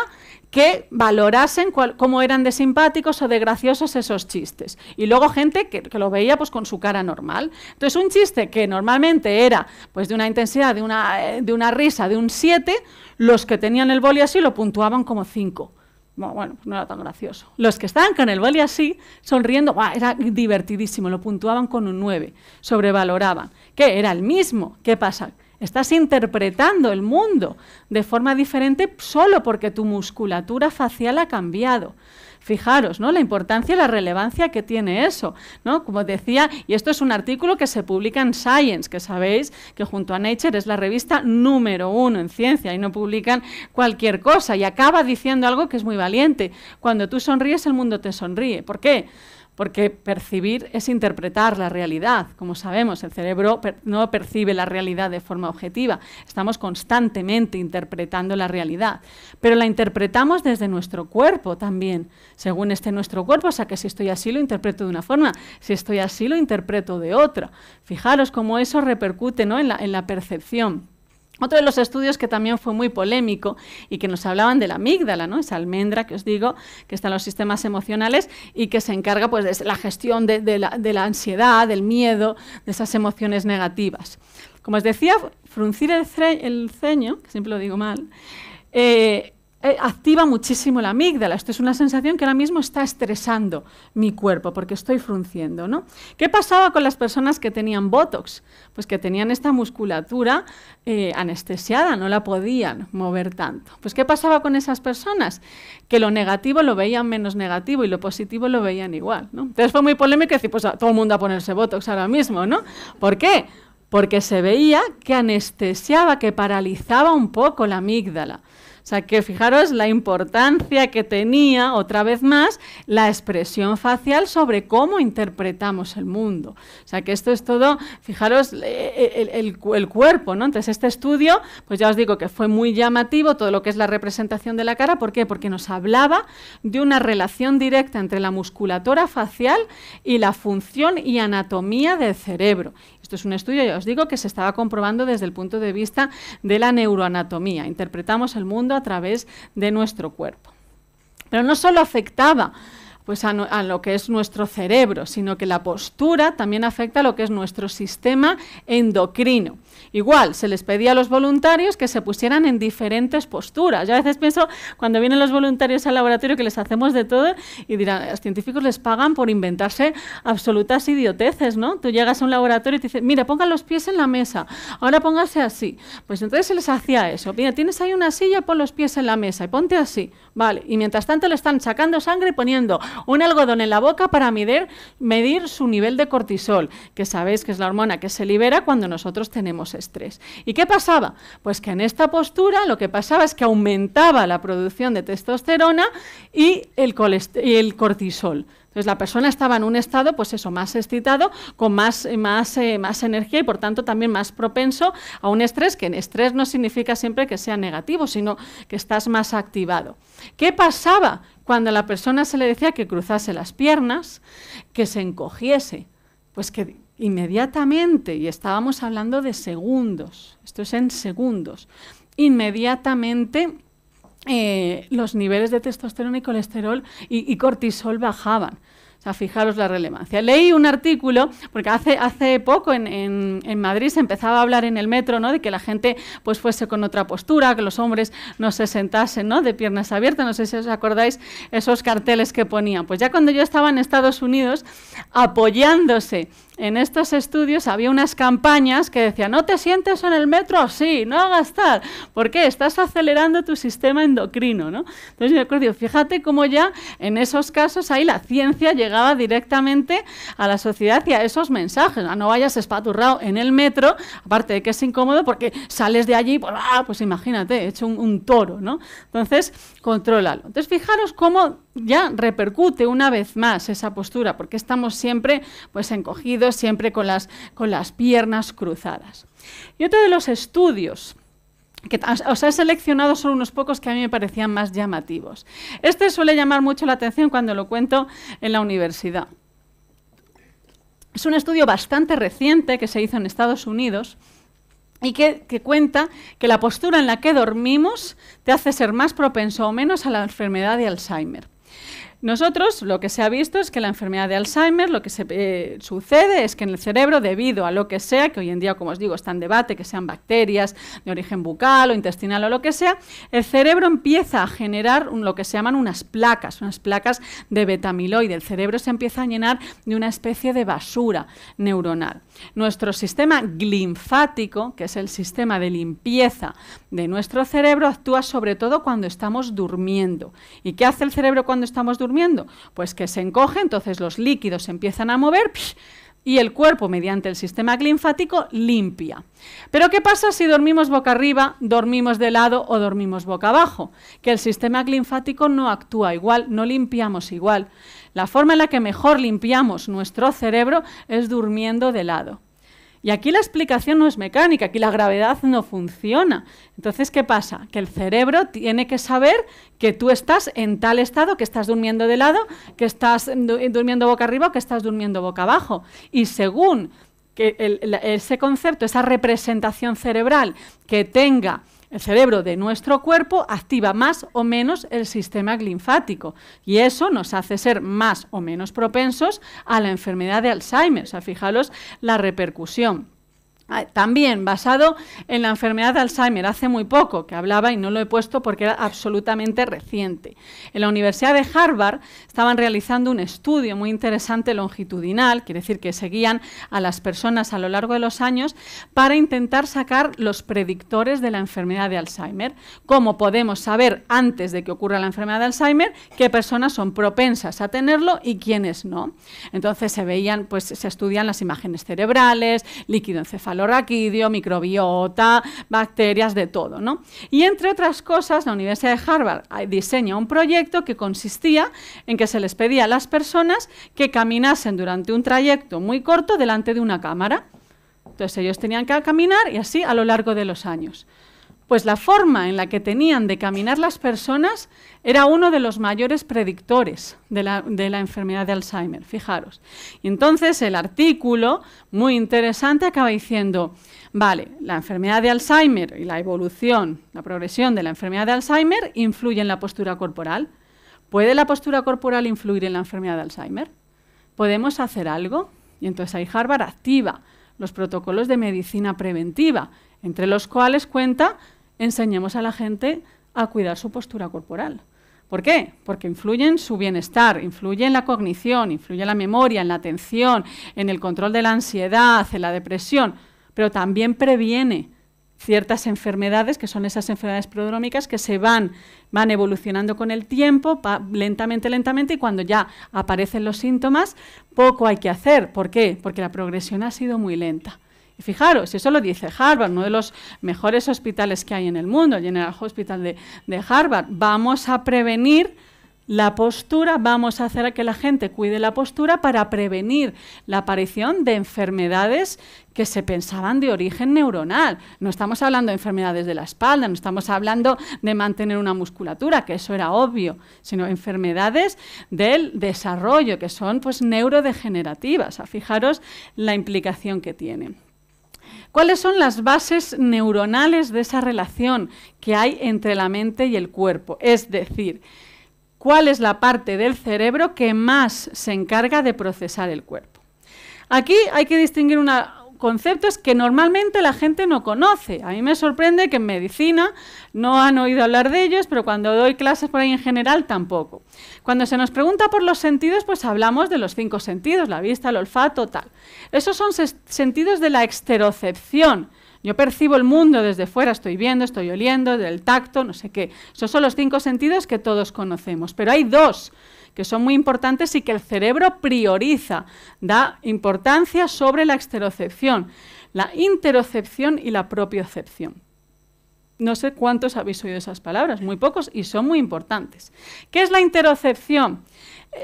que valorasen cómo eran de simpáticos o de graciosos esos chistes. Y luego gente que, lo veía pues con su cara normal. Entonces un chiste que normalmente era pues de una intensidad, de una, eh, de una risa, de un 7, los que tenían el boli así lo puntuaban como 5 bueno, pues no era tan gracioso. Los que estaban con el boli así, sonriendo, era divertidísimo, lo puntuaban con un 9, sobrevaloraban, ¿Qué? era el mismo. ¿Qué pasa? Estás interpretando el mundo de forma diferente solo porque tu musculatura facial ha cambiado. Fijaros, ¿no? La importancia y la relevancia que tiene eso, ¿no? Como decía, y esto es un artículo que se publica en Science, que sabéis que junto a Nature es la revista número uno en ciencia y no publican cualquier cosa y acaba diciendo algo que es muy valiente. Cuando tú sonríes, el mundo te sonríe. ¿Por qué? porque percibir es interpretar la realidad. Como sabemos, el cerebro no percibe la realidad de forma objetiva, estamos constantemente interpretando la realidad, pero la interpretamos desde nuestro cuerpo también, según este nuestro cuerpo, o sea que si estoy así lo interpreto de una forma, si estoy así lo interpreto de otra. Fijaros cómo eso repercute en la percepción. Otro de los estudios que también fue muy polémico y que nos hablaban de la amígdala, ¿no? esa almendra que os digo, que está en los sistemas emocionales y que se encarga pues, de la gestión de, la, ansiedad, del miedo, de esas emociones negativas. Como os decía, fruncir el, ceño, que siempre lo digo mal, eh, eh, activa muchísimo la amígdala. Esto es una sensación que ahora mismo está estresando mi cuerpo porque estoy frunciendo. ¿no? ¿Qué pasaba con las personas que tenían Botox? Pues que tenían esta musculatura eh, anestesiada, no la podían mover tanto. Pues ¿qué pasaba con esas personas? Que lo negativo lo veían menos negativo y lo positivo lo veían igual. Entonces fue muy polémico decir, pues a todo el mundo a ponerse Botox ahora mismo, ¿no? ¿Por qué? porque se veía que anestesiaba, que paralizaba un poco la amígdala. O sea que fijaros la importancia que tenía, otra vez más, la expresión facial sobre cómo interpretamos el mundo. O sea que esto es todo, fijaros, eh, eh, el, el cuerpo, ¿no? Entonces este estudio, pues ya os digo que fue muy llamativo todo lo que es la representación de la cara. ¿Por qué? Porque nos hablaba de una relación directa entre la musculatura facial y la función y anatomía del cerebro. Esto es un estudio, ya os digo, que se estaba comprobando desde el punto de vista de la neuroanatomía. Interpretamos el mundo a través de nuestro cuerpo. Pero no solo afectaba pues a, lo que es nuestro cerebro, sino que la postura también afecta a lo que es nuestro sistema endocrino. Igual, se les pedía a los voluntarios que se pusieran en diferentes posturas. Yo a veces pienso, cuando vienen los voluntarios al laboratorio, que les hacemos de todo y dirán, los científicos les pagan por inventarse absolutas idioteces, ¿no? Tú llegas a un laboratorio y te dicen, mira, pongan los pies en la mesa, ahora póngase así. Pues entonces se les hacía eso. Mira, tienes ahí una silla, pon los pies en la mesa y ponte así. Vale, y mientras tanto le están sacando sangre y poniendo un algodón en la boca para medir, medir su nivel de cortisol, que sabéis que es la hormona que se libera cuando nosotros tenemos estrés. ¿Y qué pasaba? Pues que en esta postura lo que pasaba es que aumentaba la producción de testosterona y el, cortisol. Entonces la persona estaba en un estado, pues eso, más excitado, con más, más, eh, más energía y por tanto también más propenso a un estrés, que en estrés no significa siempre que sea negativo, sino que estás más activado. ¿Qué pasaba? Cuando a la persona se le decía que cruzase las piernas, que se encogiese, pues que inmediatamente, y estábamos hablando de segundos, esto es en segundos, inmediatamente eh, los niveles de testosterona y colesterol y cortisol bajaban a fijaros la relevancia. Leí un artículo, porque hace, hace poco en, Madrid se empezaba a hablar en el metro, ¿no? De que la gente pues fuese con otra postura, que los hombres no se sentasen, ¿no? De piernas abiertas, no sé si os acordáis esos carteles que ponían. Pues ya cuando yo estaba en Estados Unidos, apoyándose en estos estudios había unas campañas que decían, no te sientes en el metro así, no hagas tal, porque estás acelerando tu sistema endocrino. ¿no? Entonces yo fíjate cómo ya en esos casos ahí la ciencia llegaba directamente a la sociedad y a esos mensajes. Ah, no, vayas espaturrado en el metro, aparte de que es incómodo porque sales de allí, pues, ah, pues imagínate, hecho un, toro. ¿no? Entonces, contrólalo. Entonces fijaros cómo ya repercute una vez más esa postura, porque estamos siempre pues encogidos, siempre con las, con las piernas cruzadas. Y otro de los estudios que os he seleccionado son unos pocos que a mí me parecían más llamativos. Este suele llamar mucho la atención cuando lo cuento en la universidad. Es un estudio bastante reciente que se hizo en Estados Unidos y que, que, cuenta que la postura en la que dormimos te hace ser más propenso o menos a la enfermedad de Alzheimer. Nosotros lo que se ha visto es que la enfermedad de Alzheimer lo que se, eh, sucede es que en el cerebro, debido a lo que sea, que hoy en día, como os digo, está en debate, que sean bacterias de origen bucal o intestinal o lo que sea, el cerebro empieza a generar lo que se llaman unas placas, unas placas de betamiloide. El cerebro se empieza a llenar de una especie de basura neuronal. Nuestro sistema linfático, que es el sistema de limpieza de nuestro cerebro actúa sobre todo cuando estamos durmiendo. ¿Y qué hace el cerebro cuando estamos durmiendo? Pues que se encoge, entonces los líquidos empiezan a mover y el cuerpo, mediante el sistema linfático, limpia. Pero ¿qué pasa si dormimos boca arriba, dormimos de lado o dormimos boca abajo? Que el sistema linfático no actúa igual, no limpiamos igual. La forma en la que mejor limpiamos nuestro cerebro es durmiendo de lado. Y aquí la explicación no es mecánica, aquí la gravedad no funciona. Entonces, ¿qué pasa? Que el cerebro tiene que saber que tú estás en tal estado, que estás durmiendo de lado, que estás durmiendo boca arriba o que estás durmiendo boca abajo. Y según ese concepto, esa representación cerebral que tenga el cerebro de nuestro cuerpo activa más o menos el sistema linfático y eso nos hace ser más o menos propensos a la enfermedad de Alzheimer. O sea, fijaros la repercusión. Ah, también basado en la enfermedad de Alzheimer, hace muy poco que hablaba y no lo he puesto porque era absolutamente reciente. En la Universidad de Harvard estaban realizando un estudio muy interesante longitudinal, quiere decir que seguían a las personas a lo largo de los años para intentar sacar los predictores de la enfermedad de Alzheimer. ¿Cómo podemos saber antes de que ocurra la enfermedad de Alzheimer qué personas son propensas a tenerlo y quiénes no? Entonces se veían, pues se estudian las imágenes cerebrales, líquido encefálico raquídeo, microbiota, bacterias, de todo, ¿no? Y entre otras cosas, la Universidad de Harvard ah, diseña un proyecto que consistía en que se les pedía a las personas que caminasen durante un trayecto muy corto delante de una cámara. Entonces ellos tenían que caminar y así a lo largo de los años pues la forma en la que tenían de caminar las personas era uno de los mayores predictores de la, enfermedad de Alzheimer, fijaros. Y entonces el artículo, muy interesante, acaba diciendo, vale, la enfermedad de Alzheimer y la evolución, la progresión de la enfermedad de Alzheimer influye en la postura corporal. ¿Puede la postura corporal influir en la enfermedad de Alzheimer? ¿Podemos hacer algo? Y entonces ahí Harvard activa los protocolos de medicina preventiva, entre los cuales cuenta enseñemos a la gente a cuidar su postura corporal. ¿Por qué? Porque influye en su bienestar, influye en la cognición, influye en la memoria, en la atención, en el control de la ansiedad, en la depresión, pero también previene ciertas enfermedades, que son esas enfermedades prodrómicas que se van, van evolucionando con el tiempo, lentamente, lentamente, y cuando ya aparecen los síntomas, poco hay que hacer. ¿Por qué? Porque la progresión ha sido muy lenta. Y fijaros, eso lo dice Harvard, uno de los mejores hospitales que hay en el mundo, el General Hospital de, Harvard. Vamos a prevenir la postura, vamos a hacer que la gente cuide la postura para prevenir la aparición de enfermedades que se pensaban de origen neuronal. No estamos hablando de enfermedades de la espalda, no estamos hablando de mantener una musculatura, que eso era obvio, sino enfermedades del desarrollo, que son pues neurodegenerativas. fijaros la implicación que tienen. ¿Cuáles son las bases neuronales de esa relación que hay entre la mente y el cuerpo? Es decir, ¿cuál es la parte del cerebro que más se encarga de procesar el cuerpo? Aquí hay que distinguir una, conceptos que normalmente la gente no conoce. A mí me sorprende que en medicina no han oído hablar de ellos, pero cuando doy clases por ahí en general tampoco. Cuando se nos pregunta por los sentidos, pues hablamos de los cinco sentidos, la vista, el olfato, tal. Esos son sentidos de la exterocepción. Yo percibo el mundo desde fuera, estoy viendo, estoy oliendo, del tacto, no sé qué. Esos son los cinco sentidos que todos conocemos, pero hay dos que son muy importantes y que el cerebro prioriza, da importancia sobre la exterocepción, la interocepción y la propiocepción. No sé cuántos habéis oído esas palabras, muy pocos, y son muy importantes. ¿Qué es la interocepción?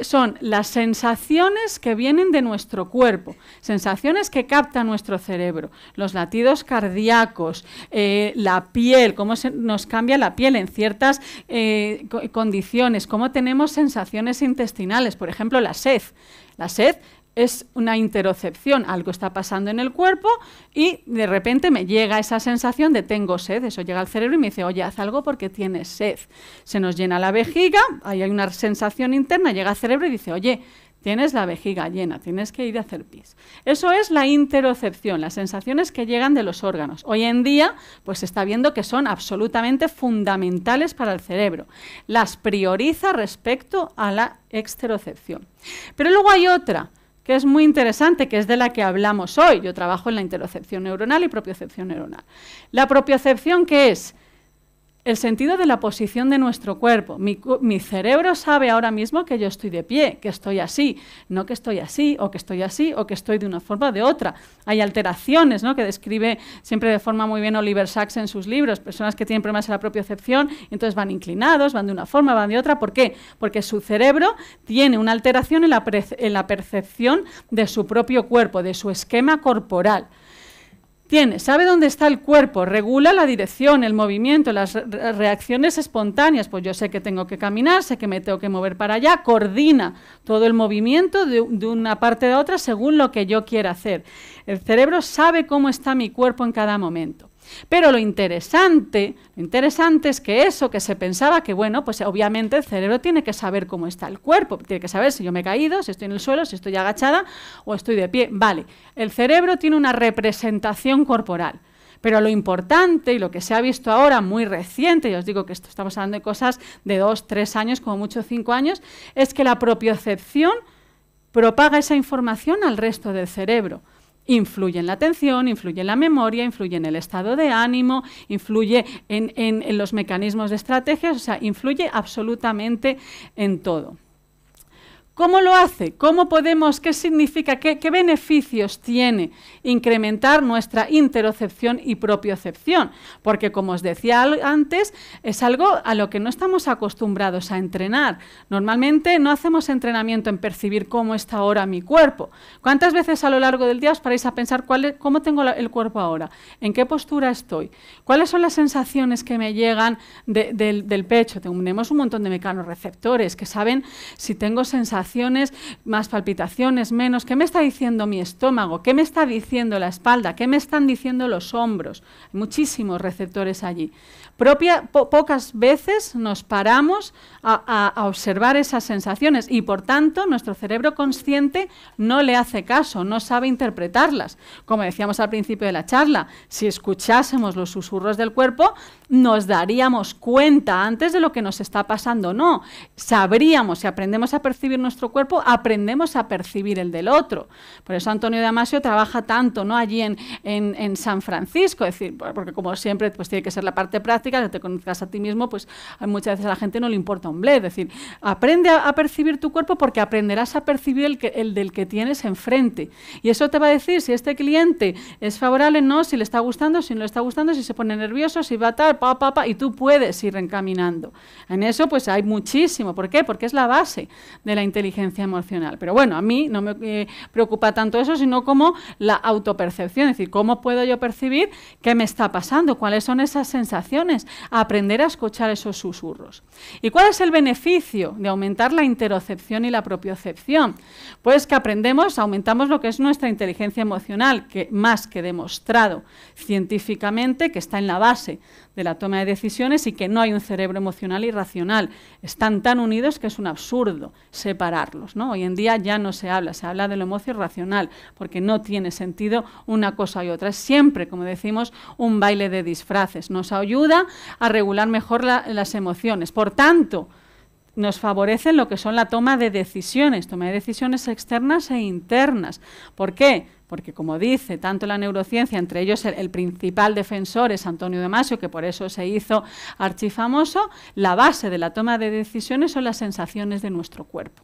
son las sensaciones que vienen de nuestro cuerpo, sensaciones que capta nuestro cerebro, los latidos cardíacos, eh, la piel, cómo nos cambia la piel en ciertas eh, condiciones, cómo tenemos sensaciones intestinales, por ejemplo, la sed. La sed es una interocepción, algo está pasando en el cuerpo y de repente me llega esa sensación de tengo sed, eso llega al cerebro y me dice, oye, haz algo porque tienes sed. Se nos llena la vejiga, ahí hay una sensación interna, llega al cerebro y dice, oye, tienes la vejiga llena, tienes que ir a hacer pis. Eso es la interocepción, las sensaciones que llegan de los órganos. Hoy en día, pues se está viendo que son absolutamente fundamentales para el cerebro. Las prioriza respecto a la exterocepción. Pero luego hay otra, que es muy interesante, que es de la que hablamos hoy. Yo trabajo en la interocepción neuronal y propiocepción neuronal. La propiocepción, ¿qué es? el sentido de la posición de nuestro cuerpo. Mi, cerebro sabe ahora mismo que yo estoy de pie, que estoy así, no que estoy así, o que estoy así, o que estoy de una forma o de otra. Hay alteraciones ¿no? que describe siempre de forma muy bien Oliver Sacks en sus libros, personas que tienen problemas en la propia propiocepción, entonces van inclinados, van de una forma, van de otra. ¿Por qué? Porque su cerebro tiene una alteración en la percepción de su propio cuerpo, de su esquema corporal. Tiene, sabe dónde está el cuerpo, regula la dirección, el movimiento, las reacciones espontáneas. Pues yo sé que tengo que caminar, sé que me tengo que mover para allá, coordina todo el movimiento de, de una parte a otra según lo que yo quiera hacer. El cerebro sabe cómo está mi cuerpo en cada momento. Pero lo interesante, interesante es que eso que se pensaba que, bueno, pues obviamente el cerebro tiene que saber cómo está el cuerpo, tiene que saber si yo me he caído, si estoy en el suelo, si estoy agachada o estoy de pie. Vale, el cerebro tiene una representación corporal. Pero lo importante y lo que se ha visto ahora muy reciente, y os digo que esto, estamos hablando de cosas de dos, tres años, como mucho cinco años, es que la propiocepción propaga esa información al resto del cerebro influye en la atención, influye en la memoria, influye en el estado de ánimo, influye en, en los mecanismos de estrategias, o sea, influye absolutamente en todo. ¿Cómo lo hace? ¿Cómo podemos? ¿Qué significa? Qué, beneficios tiene incrementar nuestra interocepción y propiocepción? Porque, como os decía antes, es algo a lo que no estamos acostumbrados a entrenar. Normalmente no hacemos entrenamiento en percibir cómo está ahora mi cuerpo. ¿Cuántas veces a lo largo del día os paráis a pensar cómo tengo el cuerpo ahora? ¿En qué postura estoy? ¿Cuáles son las sensaciones que me llegan del, del pecho? Tenemos un montón de mecanorreceptores que saben si tengo sensaciones más palpitaciones, menos. ¿Qué me está diciendo mi estómago? ¿Qué me está diciendo la espalda? ¿Qué me están diciendo los hombros? Hay muchísimos receptores allí. pocas veces nos paramos a, observar esas sensaciones y, por tanto, nuestro cerebro consciente no le hace caso, no sabe interpretarlas. Como decíamos al principio de la charla, si escuchásemos los susurros del cuerpo, nos daríamos cuenta antes de lo que nos está pasando. No, sabríamos, si aprendemos a percibir nuestro cuerpo, aprendemos a percibir el del otro. Por eso Antonio Damasio trabaja tanto ¿no? allí en, en, San Francisco, decir, porque como siempre pues tiene que ser la parte práctica, que te conozcas a ti mismo, pues muchas veces a la gente no le importa un bled, es decir, aprende a, percibir tu cuerpo porque aprenderás a percibir el, que, el del que tienes enfrente. Y eso te va a decir si este cliente es favorable, o no, si le está gustando, si no le está gustando, si se pone nervioso, si va a tal, pa, pa, y tú puedes ir encaminando. En eso pues hay muchísimo. ¿Por qué? Porque es la base de la inteligencia inteligencia emocional. Pero bueno, a mí no me eh, preocupa tanto eso, sino como la autopercepción, es decir, cómo puedo yo percibir qué me está pasando, cuáles son esas sensaciones, aprender a escuchar esos susurros. ¿Y cuál es el beneficio de aumentar la interocepción y la propiocepción? Pues que aprendemos, aumentamos lo que es nuestra inteligencia emocional, que más que demostrado científicamente que está en la base de la toma de decisiones y que no hay un cerebro emocional y racional. Están tan unidos que es un absurdo separarlos. Hoy en día ya no se habla, se habla de lo emocional racional, porque no tiene sentido una cosa y otra. Es siempre, como decimos, un baile de disfraces. Nos ayuda a regular mejor las emociones. Por tanto, nos favorecen lo que son la toma de decisiones, toma de decisiones externas e internas. ¿Por qué? porque como dice tanto la neurociencia, entre ellos el, principal defensor es Antonio Damasio, que por eso se hizo archifamoso, la base de la toma de decisiones son las sensaciones de nuestro cuerpo.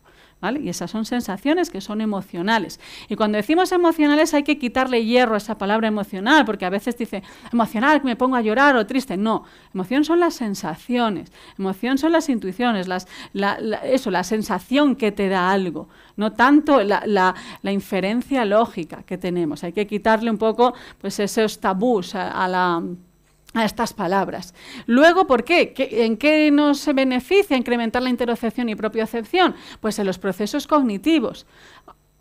Y esas son sensaciones que son emocionales. Y cuando decimos emocionales hay que quitarle hierro a esa palabra emocional, porque a veces dice emocional, que me pongo a llorar o triste. No, emoción son las sensaciones, emoción son las intuiciones, las, la, eso, la sensación que te da algo, no tanto la, inferencia lógica que tenemos. Hay que quitarle un poco pues, esos tabús a la a estas palabras. Luego, ¿por qué? ¿En qué nos beneficia incrementar la interocepción y propiocepción? Pues en los procesos cognitivos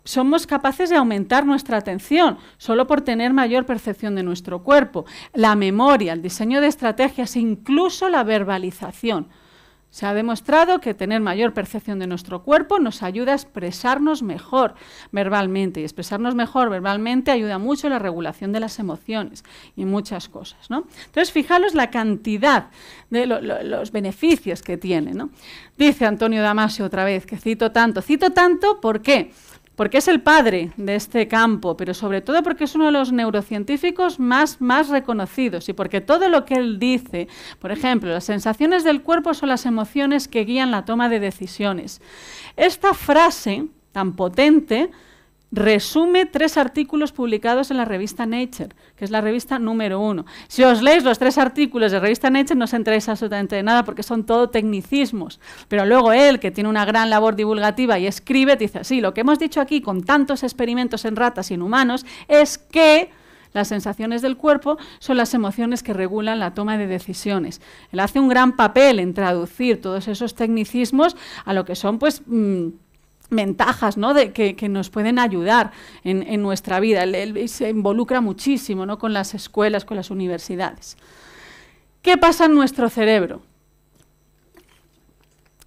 somos capaces de aumentar nuestra atención solo por tener mayor percepción de nuestro cuerpo, la memoria, el diseño de estrategias, incluso la verbalización. Se ha demostrado que tener mayor percepción de nuestro cuerpo nos ayuda a expresarnos mejor verbalmente y expresarnos mejor verbalmente ayuda mucho en la regulación de las emociones y muchas cosas. ¿no? Entonces, fijaros la cantidad de los beneficios que tiene. ¿no? Dice Antonio Damasio otra vez, que cito tanto. Cito tanto ¿por qué? porque porque es el padre de este campo, pero sobre todo porque es uno de los neurocientíficos más, más reconocidos y porque todo lo que él dice, por ejemplo, las sensaciones del cuerpo son las emociones que guían la toma de decisiones. Esta frase tan potente resume tres artículos publicados en la revista Nature, que es la revista número uno. Si os leéis los tres artículos de revista Nature no os enteréis absolutamente de nada porque son todo tecnicismos, pero luego él, que tiene una gran labor divulgativa y escribe, dice, sí, lo que hemos dicho aquí con tantos experimentos en ratas y en humanos es que... Las sensaciones del cuerpo son las emociones que regulan la toma de decisiones. Él hace un gran papel en traducir todos esos tecnicismos a lo que son, pues, mm, ventajas de, que, nos pueden ayudar en, nuestra vida. él se involucra muchísimo ¿no? con las escuelas, con las universidades. ¿Qué pasa en nuestro cerebro?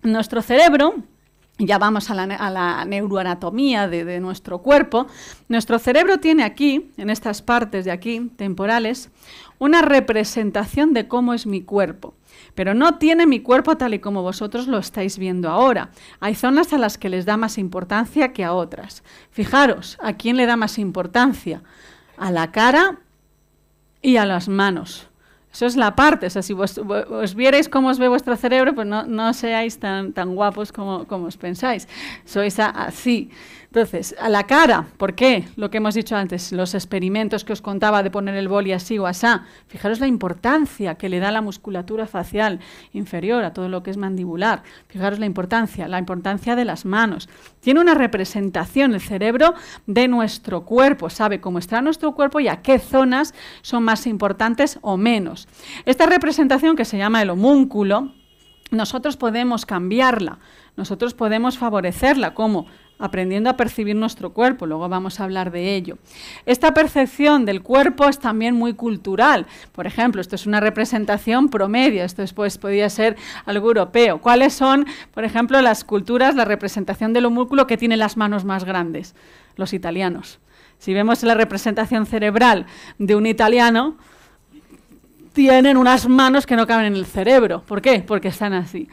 nuestro cerebro, ya vamos a la, neuroanatomía de, de, nuestro cuerpo, nuestro cerebro tiene aquí, en estas partes de aquí, temporales, una representación de cómo es mi cuerpo pero no tiene mi cuerpo tal y como vosotros lo estáis viendo ahora. Hay zonas a las que les da más importancia que a otras. Fijaros, ¿a quién le da más importancia? A la cara y a las manos. Eso es la parte, o sea, si os vierais cómo os ve vuestro cerebro, pues no, seáis tan, guapos como os pensáis. Sois así. Entonces, a la cara, ¿por qué? Lo que hemos dicho antes, los experimentos que os contaba de poner el boli así o así, Fijaros la importancia que le da la musculatura facial inferior a todo lo que es mandibular. Fijaros la importancia, la importancia de las manos. Tiene una representación el cerebro de nuestro cuerpo, sabe cómo está nuestro cuerpo y a qué zonas son más importantes o menos. Esta representación que se llama el homúnculo, nosotros podemos cambiarla, nosotros podemos favorecerla, como aprendiendo a percibir nuestro cuerpo, luego vamos a hablar de ello. Esta percepción del cuerpo es también muy cultural. Por ejemplo, esto es una representación promedio, esto después podría ser algo europeo. ¿Cuáles son, por ejemplo, las culturas, la representación del homúnculo que tiene las manos más grandes? Los italianos. Si vemos la representación cerebral de un italiano, tienen unas manos que no caben en el cerebro. ¿Por qué? Porque están así.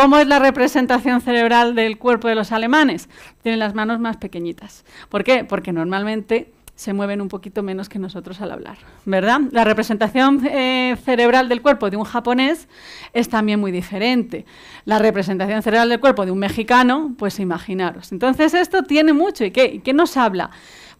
¿Cómo es la representación cerebral del cuerpo de los alemanes? Tienen las manos más pequeñitas. ¿Por qué? Porque normalmente se mueven un poquito menos que nosotros al hablar, ¿verdad? La representación eh, cerebral del cuerpo de un japonés es también muy diferente. La representación cerebral del cuerpo de un mexicano, pues imaginaros. Entonces esto tiene mucho. ¿Y qué, nos habla?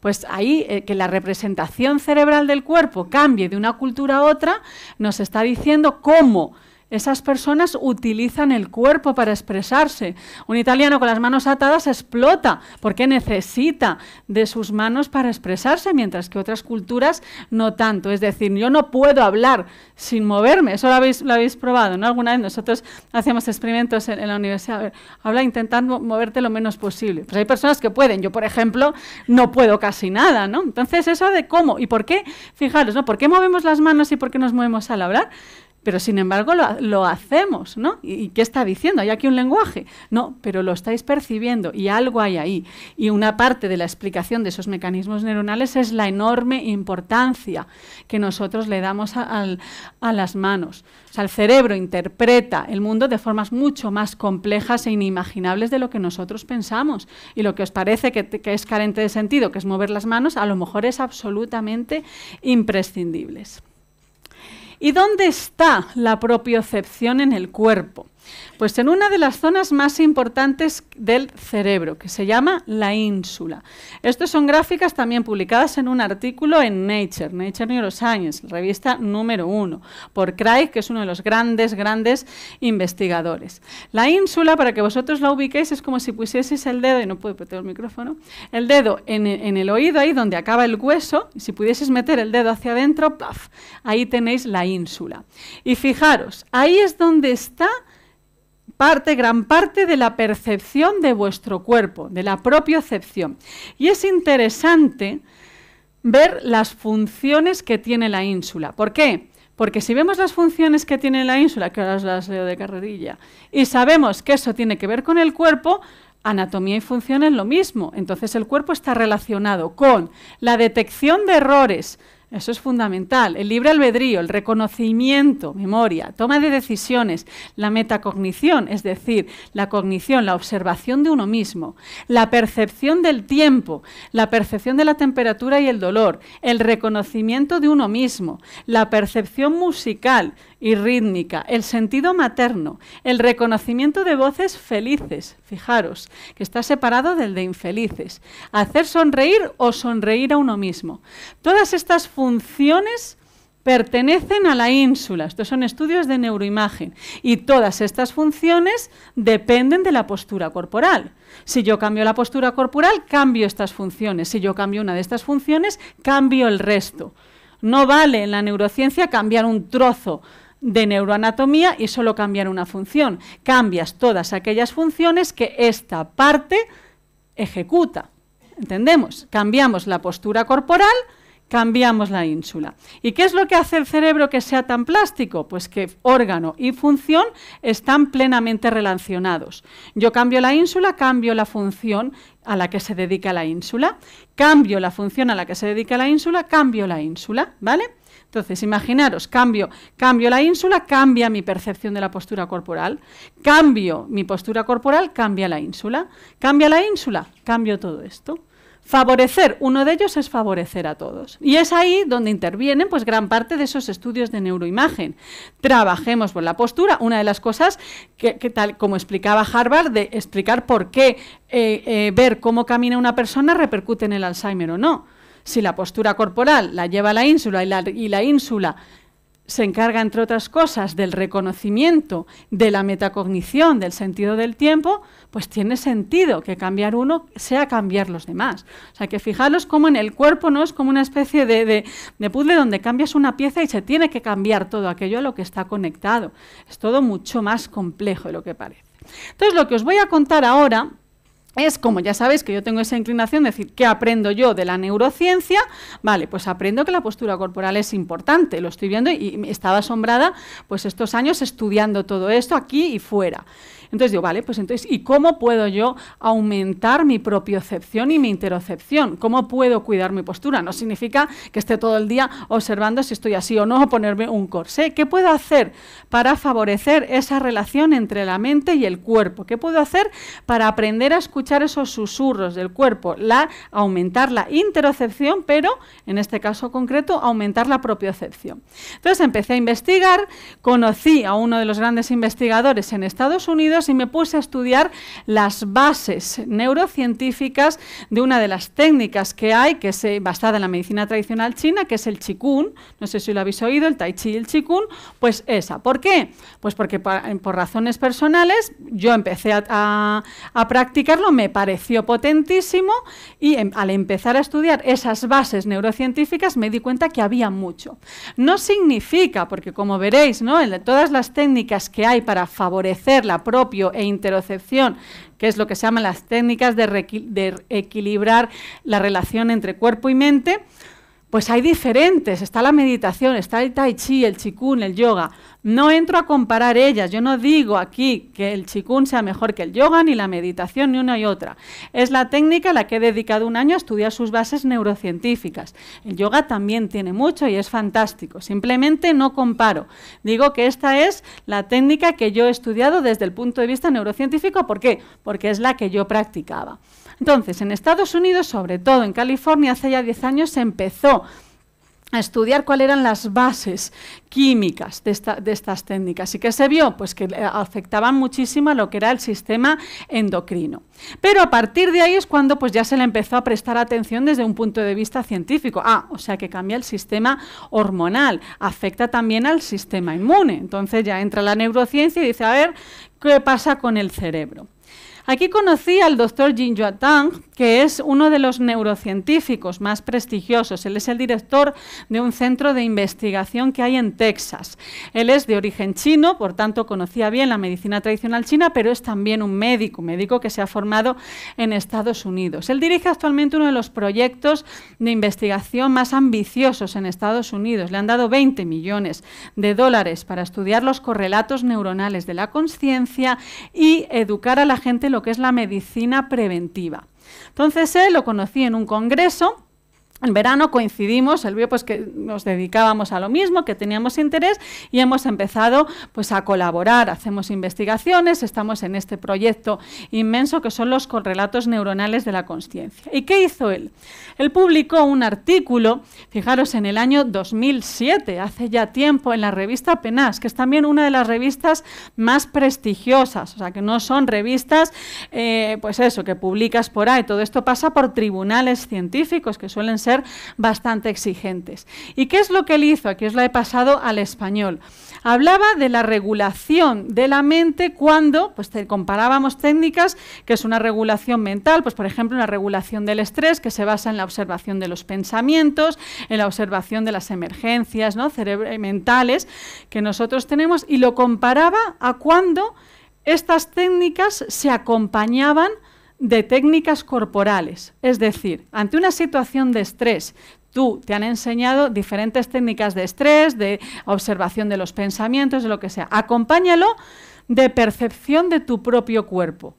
Pues ahí eh, que la representación cerebral del cuerpo cambie de una cultura a otra, nos está diciendo cómo esas personas utilizan el cuerpo para expresarse. Un italiano con las manos atadas explota porque necesita de sus manos para expresarse, mientras que otras culturas no tanto. Es decir, yo no puedo hablar sin moverme. Eso lo habéis, probado, ¿no? Alguna vez nosotros hacíamos experimentos en, la universidad. habla intentando moverte lo menos posible. Pues hay personas que pueden. Yo, por ejemplo, no puedo casi nada, ¿no? Entonces, eso de cómo y por qué, fijaros, ¿no? ¿Por qué movemos las manos y por qué nos movemos al hablar? pero sin embargo lo, hacemos, ¿no? ¿Y, qué está diciendo? ¿Hay aquí un lenguaje? No, pero lo estáis percibiendo y algo hay ahí. Y una parte de la explicación de esos mecanismos neuronales es la enorme importancia que nosotros le damos a, las manos. O sea, el cerebro interpreta el mundo de formas mucho más complejas e inimaginables de lo que nosotros pensamos. Y lo que os parece que, que es carente de sentido, que es mover las manos, a lo mejor es absolutamente imprescindible. ¿Y dónde está la propiocepción en el cuerpo? Pues en una de las zonas más importantes del cerebro, que se llama la ínsula. Estas son gráficas también publicadas en un artículo en Nature, Nature Neuroscience, revista número uno, por Craig, que es uno de los grandes, grandes investigadores. La ínsula, para que vosotros la ubiquéis, es como si pusieseis el dedo, y no puedo meter el micrófono, el dedo en, el oído, ahí donde acaba el hueso, y si pudieses meter el dedo hacia adentro, ¡paf! ahí tenéis la ínsula. Y fijaros, ahí es donde está parte, gran parte de la percepción de vuestro cuerpo, de la propiocepción. Y es interesante ver las funciones que tiene la ínsula. ¿Por qué? Porque si vemos las funciones que tiene la ínsula, que ahora las leo de carrerilla, y sabemos que eso tiene que ver con el cuerpo, anatomía y función es lo mismo. Entonces el cuerpo está relacionado con la detección de errores, eso es fundamental. El libre albedrío, el reconocimiento, memoria, toma de decisiones, la metacognición, es decir, la cognición, la observación de uno mismo, la percepción del tiempo, la percepción de la temperatura y el dolor, el reconocimiento de uno mismo, la percepción musical, y rítmica, el sentido materno, el reconocimiento de voces felices, fijaros, que está separado del de infelices, hacer sonreír o sonreír a uno mismo. Todas estas funciones pertenecen a la ínsula, estos son estudios de neuroimagen, y todas estas funciones dependen de la postura corporal. Si yo cambio la postura corporal, cambio estas funciones, si yo cambio una de estas funciones, cambio el resto. No vale en la neurociencia cambiar un trozo de neuroanatomía y solo cambian una función. Cambias todas aquellas funciones que esta parte ejecuta. ¿Entendemos? Cambiamos la postura corporal, cambiamos la ínsula. ¿Y qué es lo que hace el cerebro que sea tan plástico? Pues que órgano y función están plenamente relacionados. Yo cambio la ínsula, cambio la función a la que se dedica la ínsula, cambio la función a la que se dedica la ínsula, cambio la ínsula, ¿vale? Entonces, imaginaros, cambio, cambio la ínsula, cambia mi percepción de la postura corporal, cambio mi postura corporal, cambia la ínsula, cambia la ínsula, cambio todo esto. Favorecer, uno de ellos es favorecer a todos. Y es ahí donde intervienen pues, gran parte de esos estudios de neuroimagen. Trabajemos por la postura, una de las cosas que, tal como explicaba Harvard, de explicar por qué eh, eh, ver cómo camina una persona repercute en el Alzheimer o no si la postura corporal la lleva la ínsula y la, ínsula se encarga, entre otras cosas, del reconocimiento, de la metacognición, del sentido del tiempo, pues tiene sentido que cambiar uno sea cambiar los demás. O sea, que fijaros cómo en el cuerpo no es como una especie de, de puzzle donde cambias una pieza y se tiene que cambiar todo aquello a lo que está conectado. Es todo mucho más complejo de lo que parece. Entonces, lo que os voy a contar ahora es como ya sabéis que yo tengo esa inclinación, de decir, ¿qué aprendo yo de la neurociencia? Vale, pues aprendo que la postura corporal es importante, lo estoy viendo y estaba asombrada pues estos años estudiando todo esto aquí y fuera. Entonces digo, vale, pues entonces, ¿y cómo puedo yo aumentar mi propiocepción y mi interocepción? ¿Cómo puedo cuidar mi postura? No significa que esté todo el día observando si estoy así o no, o ponerme un corsé. ¿Qué puedo hacer para favorecer esa relación entre la mente y el cuerpo? ¿Qué puedo hacer para aprender a escuchar esos susurros del cuerpo? La, aumentar la interocepción, pero en este caso concreto, aumentar la propiocepción. Entonces empecé a investigar, conocí a uno de los grandes investigadores en Estados Unidos, y me puse a estudiar las bases neurocientíficas de una de las técnicas que hay, que es eh, basada en la medicina tradicional china, que es el Qigong. No sé si lo habéis oído, el Tai Chi y el Qigong, pues esa. ¿Por qué? Pues porque eh, por, razones personales yo empecé a, practicarlo, me pareció potentísimo y em, al empezar a estudiar esas bases neurocientíficas me di cuenta que había mucho. No significa, porque como veréis, ¿no? en todas las técnicas que hay para favorecer la propia e interocepción, que es lo que se llaman las técnicas de, de equilibrar la relación entre cuerpo y mente, pues hay diferentes. Está la meditación, está el tai chi, el chikun, el yoga. No entro a comparar ellas, yo no digo aquí que el chikun sea mejor que el yoga, ni la meditación, ni una y otra. Es la técnica a la que he dedicado un año a estudiar sus bases neurocientíficas. El yoga también tiene mucho y es fantástico, simplemente no comparo. Digo que esta es la técnica que yo he estudiado desde el punto de vista neurocientífico, ¿por qué? Porque es la que yo practicaba. Entonces, en Estados Unidos, sobre todo en California, hace ya 10 años se empezó a estudiar cuáles eran las bases químicas de, estas técnicas. ¿Y qué se vio? Pues que eh, afectaban muchísimo a lo que era el sistema endocrino. Pero a partir de ahí es cuando pues, ya se le empezó a prestar atención desde un punto de vista científico. Ah, o sea que cambia el sistema hormonal, afecta también al sistema inmune. Entonces ya entra la neurociencia y dice, a ver, ¿qué pasa con el cerebro? Aquí conocí al doctor Jin Tang, que es uno de los neurocientíficos más prestigiosos. Él es el director de un centro de investigación que hay en Texas. Él es de origen chino, por tanto conocía bien la medicina tradicional china, pero es también un médico, médico que se ha formado en Estados Unidos. Él dirige actualmente uno de los proyectos de investigación más ambiciosos en Estados Unidos. Le han dado 20 millones de dólares para estudiar los correlatos neuronales de la conciencia y educar a la gente lo que es la medicina preventiva. Entonces él eh, lo conocí en un congreso en verano coincidimos, el vio pues que nos dedicábamos a lo mismo, que teníamos interés y hemos empezado pues a colaborar, hacemos investigaciones, estamos en este proyecto inmenso que son los correlatos neuronales de la consciencia. ¿Y qué hizo él? Él publicó un artículo, fijaros, en el año 2007, hace ya tiempo, en la revista Penas, que es también una de las revistas más prestigiosas, o sea que no son revistas, eh, pues eso, que publicas por ahí, todo esto pasa por tribunales científicos que suelen ser bastante exigentes. ¿Y qué es lo que él hizo? Aquí os la he pasado al español. Hablaba de la regulación de la mente cuando pues, comparábamos técnicas, que es una regulación mental, pues por ejemplo una regulación del estrés que se basa en la observación de los pensamientos, en la observación de las emergencias ¿no? mentales que nosotros tenemos, y lo comparaba a cuando estas técnicas se acompañaban de técnicas corporales. Es decir, ante una situación de estrés, tú te han enseñado diferentes técnicas de estrés, de observación de los pensamientos, de lo que sea. Acompáñalo de percepción de tu propio cuerpo.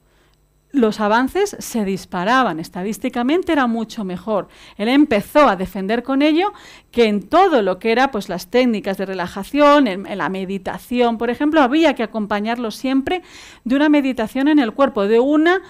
Los avances se disparaban, estadísticamente era mucho mejor. Él empezó a defender con ello que en todo lo que era pues las técnicas de relajación, en, en la meditación, por ejemplo, había que acompañarlo siempre de una meditación en el cuerpo, de una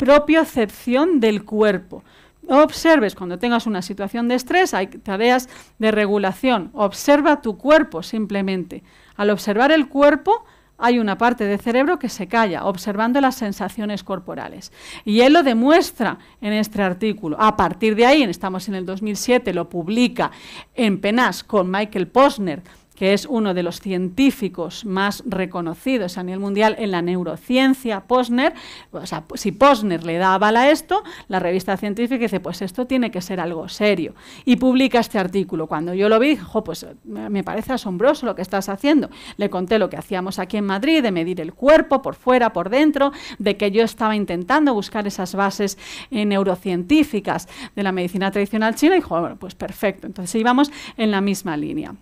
propiocepción del cuerpo. Observes cuando tengas una situación de estrés, hay tareas de regulación. Observa tu cuerpo simplemente. Al observar el cuerpo, hay una parte del cerebro que se calla, observando las sensaciones corporales. Y él lo demuestra en este artículo. A partir de ahí, estamos en el 2007, lo publica en Penas con Michael Posner que es uno de los científicos más reconocidos a nivel mundial en la neurociencia, Posner, o sea, si Posner le da aval a esto, la revista científica dice, pues esto tiene que ser algo serio. Y publica este artículo. Cuando yo lo vi, dijo pues me parece asombroso lo que estás haciendo. Le conté lo que hacíamos aquí en Madrid, de medir el cuerpo por fuera, por dentro, de que yo estaba intentando buscar esas bases eh, neurocientíficas de la medicina tradicional china, y dijo, bueno, pues perfecto. Entonces íbamos en la misma línea.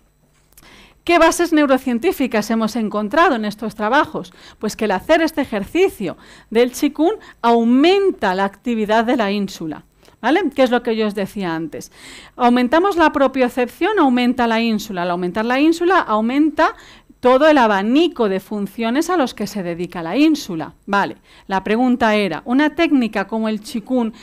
¿Qué bases neurocientíficas hemos encontrado en estos trabajos? Pues que el hacer este ejercicio del chikun aumenta la actividad de la ínsula. ¿Vale? ¿Qué es lo que yo os decía antes? Aumentamos la propiocepción, aumenta la ínsula. Al aumentar la ínsula, aumenta todo el abanico de funciones a los que se dedica la ínsula. Vale, la pregunta era, ¿una técnica como el chikun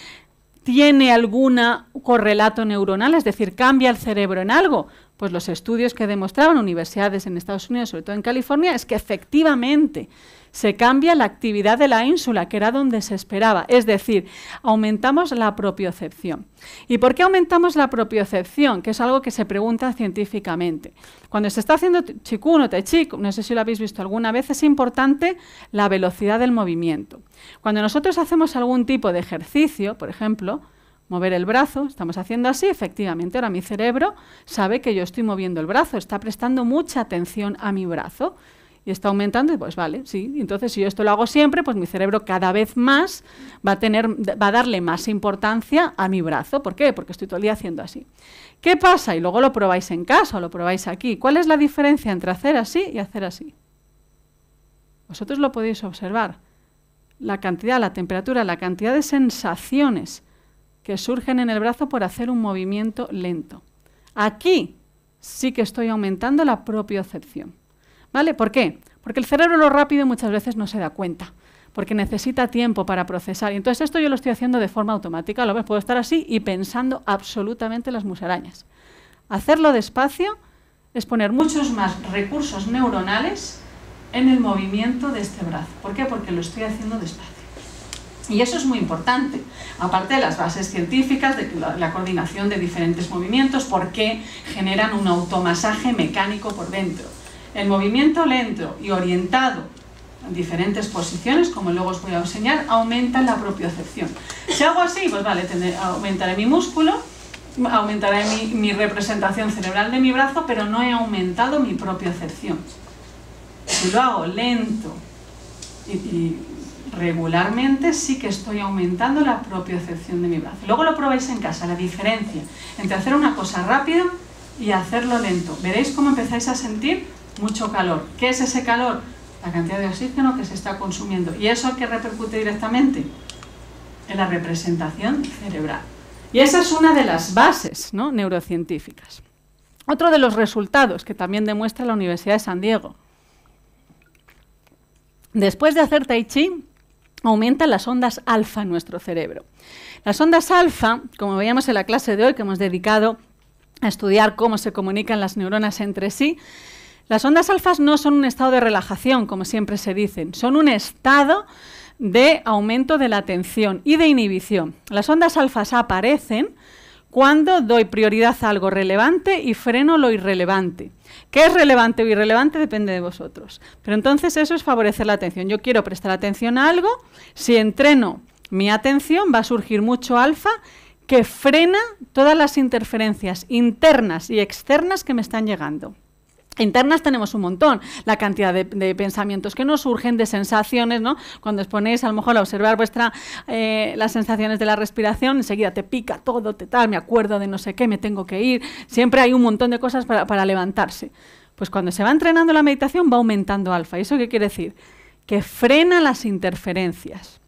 tiene algún correlato neuronal? Es decir, ¿cambia el cerebro en algo? Pues los estudios que demostraban universidades en Estados Unidos, sobre todo en California, es que efectivamente se cambia la actividad de la ínsula, que era donde se esperaba. Es decir, aumentamos la propiocepción. ¿Y por qué aumentamos la propiocepción? Que es algo que se pregunta científicamente. Cuando se está haciendo chikun o techik, no sé si lo habéis visto alguna vez, es importante la velocidad del movimiento. Cuando nosotros hacemos algún tipo de ejercicio, por ejemplo, mover el brazo, estamos haciendo así, efectivamente, ahora mi cerebro sabe que yo estoy moviendo el brazo, está prestando mucha atención a mi brazo y está aumentando, pues vale, sí, entonces si yo esto lo hago siempre, pues mi cerebro cada vez más va a, tener, va a darle más importancia a mi brazo, ¿por qué? Porque estoy todo el día haciendo así. ¿Qué pasa? Y luego lo probáis en casa o lo probáis aquí. ¿Cuál es la diferencia entre hacer así y hacer así? Vosotros lo podéis observar. La cantidad, la temperatura, la cantidad de sensaciones que surgen en el brazo por hacer un movimiento lento. Aquí sí que estoy aumentando la propiocepción. ¿Vale? ¿Por qué? Porque el cerebro lo rápido muchas veces no se da cuenta, porque necesita tiempo para procesar. Y entonces esto yo lo estoy haciendo de forma automática, a lo mejor puedo estar así y pensando absolutamente las musarañas. Hacerlo despacio es poner muchos más recursos neuronales en el movimiento de este brazo. ¿Por qué? Porque lo estoy haciendo despacio. Y eso es muy importante, aparte de las bases científicas, de la coordinación de diferentes movimientos, porque generan un automasaje mecánico por dentro. El movimiento lento y orientado en diferentes posiciones, como luego os voy a enseñar, aumenta la propiocepción. Si hago así, pues vale, aumentaré mi músculo, aumentaré mi, representación cerebral de mi brazo, pero no he aumentado mi propiocepción. Si lo hago lento y regularmente sí que estoy aumentando la propiocepción de mi brazo. Luego lo probáis en casa, la diferencia entre hacer una cosa rápida y hacerlo lento. Veréis cómo empezáis a sentir mucho calor. ¿Qué es ese calor? La cantidad de oxígeno que se está consumiendo. ¿Y eso que repercute directamente? En la representación cerebral. Y esa es una de las bases neurocientíficas. Otro de los resultados que también demuestra la Universidad de San Diego. Después de hacer tai chi, Aumentan las ondas alfa en nuestro cerebro. Las ondas alfa, como veíamos en la clase de hoy que hemos dedicado a estudiar cómo se comunican las neuronas entre sí, las ondas alfas no son un estado de relajación, como siempre se dicen, son un estado de aumento de la atención y de inhibición. Las ondas alfas aparecen cuando doy prioridad a algo relevante y freno lo irrelevante. ¿Qué es relevante o irrelevante? Depende de vosotros. Pero entonces eso es favorecer la atención. Yo quiero prestar atención a algo, si entreno mi atención va a surgir mucho alfa que frena todas las interferencias internas y externas que me están llegando. Internas tenemos un montón, la cantidad de, pensamientos que nos surgen, de sensaciones, ¿no? Cuando os ponéis a lo mejor a observar vuestra, eh, las sensaciones de la respiración, enseguida te pica todo, te tal, me acuerdo de no sé qué, me tengo que ir, siempre hay un montón de cosas para, para levantarse. Pues cuando se va entrenando la meditación va aumentando alfa. ¿Y eso qué quiere decir? Que frena las interferencias.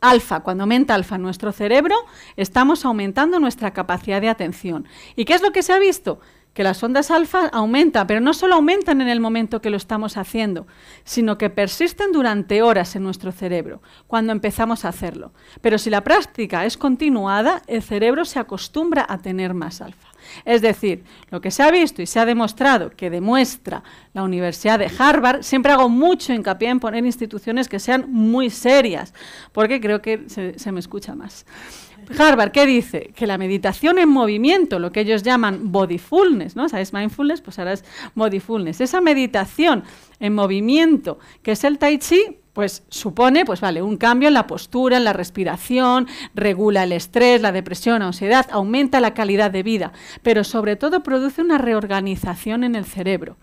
Alfa, cuando aumenta alfa nuestro cerebro, estamos aumentando nuestra capacidad de atención. ¿Y qué es lo que se ha visto? que las ondas alfa aumentan, pero no solo aumentan en el momento que lo estamos haciendo, sino que persisten durante horas en nuestro cerebro, cuando empezamos a hacerlo. Pero si la práctica es continuada, el cerebro se acostumbra a tener más alfa. Es decir, lo que se ha visto y se ha demostrado, que demuestra la Universidad de Harvard, siempre hago mucho hincapié en poner instituciones que sean muy serias, porque creo que se, se me escucha más. Harvard, ¿qué dice? Que la meditación en movimiento, lo que ellos llaman bodyfulness, ¿no? O es mindfulness, pues ahora es bodyfulness. Esa meditación en movimiento, que es el tai chi, pues supone, pues vale, un cambio en la postura, en la respiración, regula el estrés, la depresión, la ansiedad, aumenta la calidad de vida, pero sobre todo produce una reorganización en el cerebro.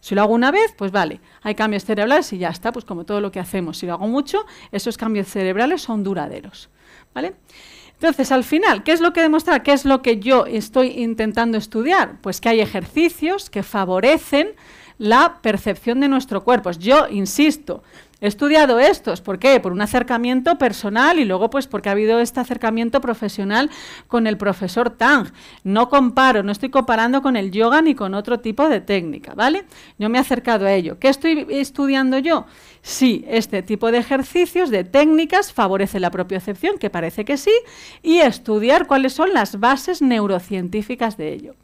Si lo hago una vez, pues vale, hay cambios cerebrales y ya está, pues como todo lo que hacemos. Si lo hago mucho, esos cambios cerebrales son duraderos, ¿vale? Entonces, al final, ¿qué es lo que demostrar? ¿Qué es lo que yo estoy intentando estudiar? Pues que hay ejercicios que favorecen la percepción de nuestro cuerpo. Pues yo insisto, he estudiado estos, ¿por qué? Por un acercamiento personal y luego pues porque ha habido este acercamiento profesional con el profesor Tang. No comparo, no estoy comparando con el yoga ni con otro tipo de técnica, ¿vale? Yo me he acercado a ello. ¿Qué estoy estudiando yo? Sí, este tipo de ejercicios, de técnicas, favorece la propiocepción, que parece que sí, y estudiar cuáles son las bases neurocientíficas de ello.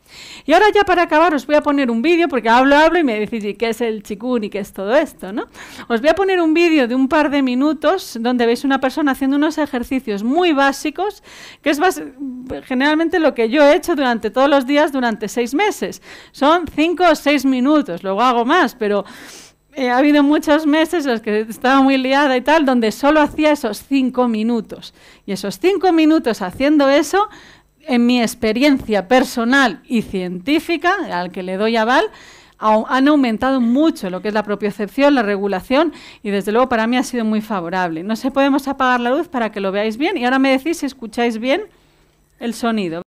Y ahora ya para acabar os voy a poner un vídeo, porque hablo, hablo y me decís, qué es el chikun y qué es todo esto? ¿no? Os voy a poner un vídeo de un par de minutos donde veis una persona haciendo unos ejercicios muy básicos, que es generalmente lo que yo he hecho durante todos los días durante seis meses. Son cinco o seis minutos, luego hago más, pero eh, ha habido muchos meses en los que estaba muy liada y tal, donde solo hacía esos cinco minutos. Y esos cinco minutos haciendo eso, en mi experiencia personal y científica, al que le doy aval, han aumentado mucho lo que es la propiocepción, la regulación, y desde luego para mí ha sido muy favorable. No sé, podemos apagar la luz para que lo veáis bien y ahora me decís si escucháis bien el sonido.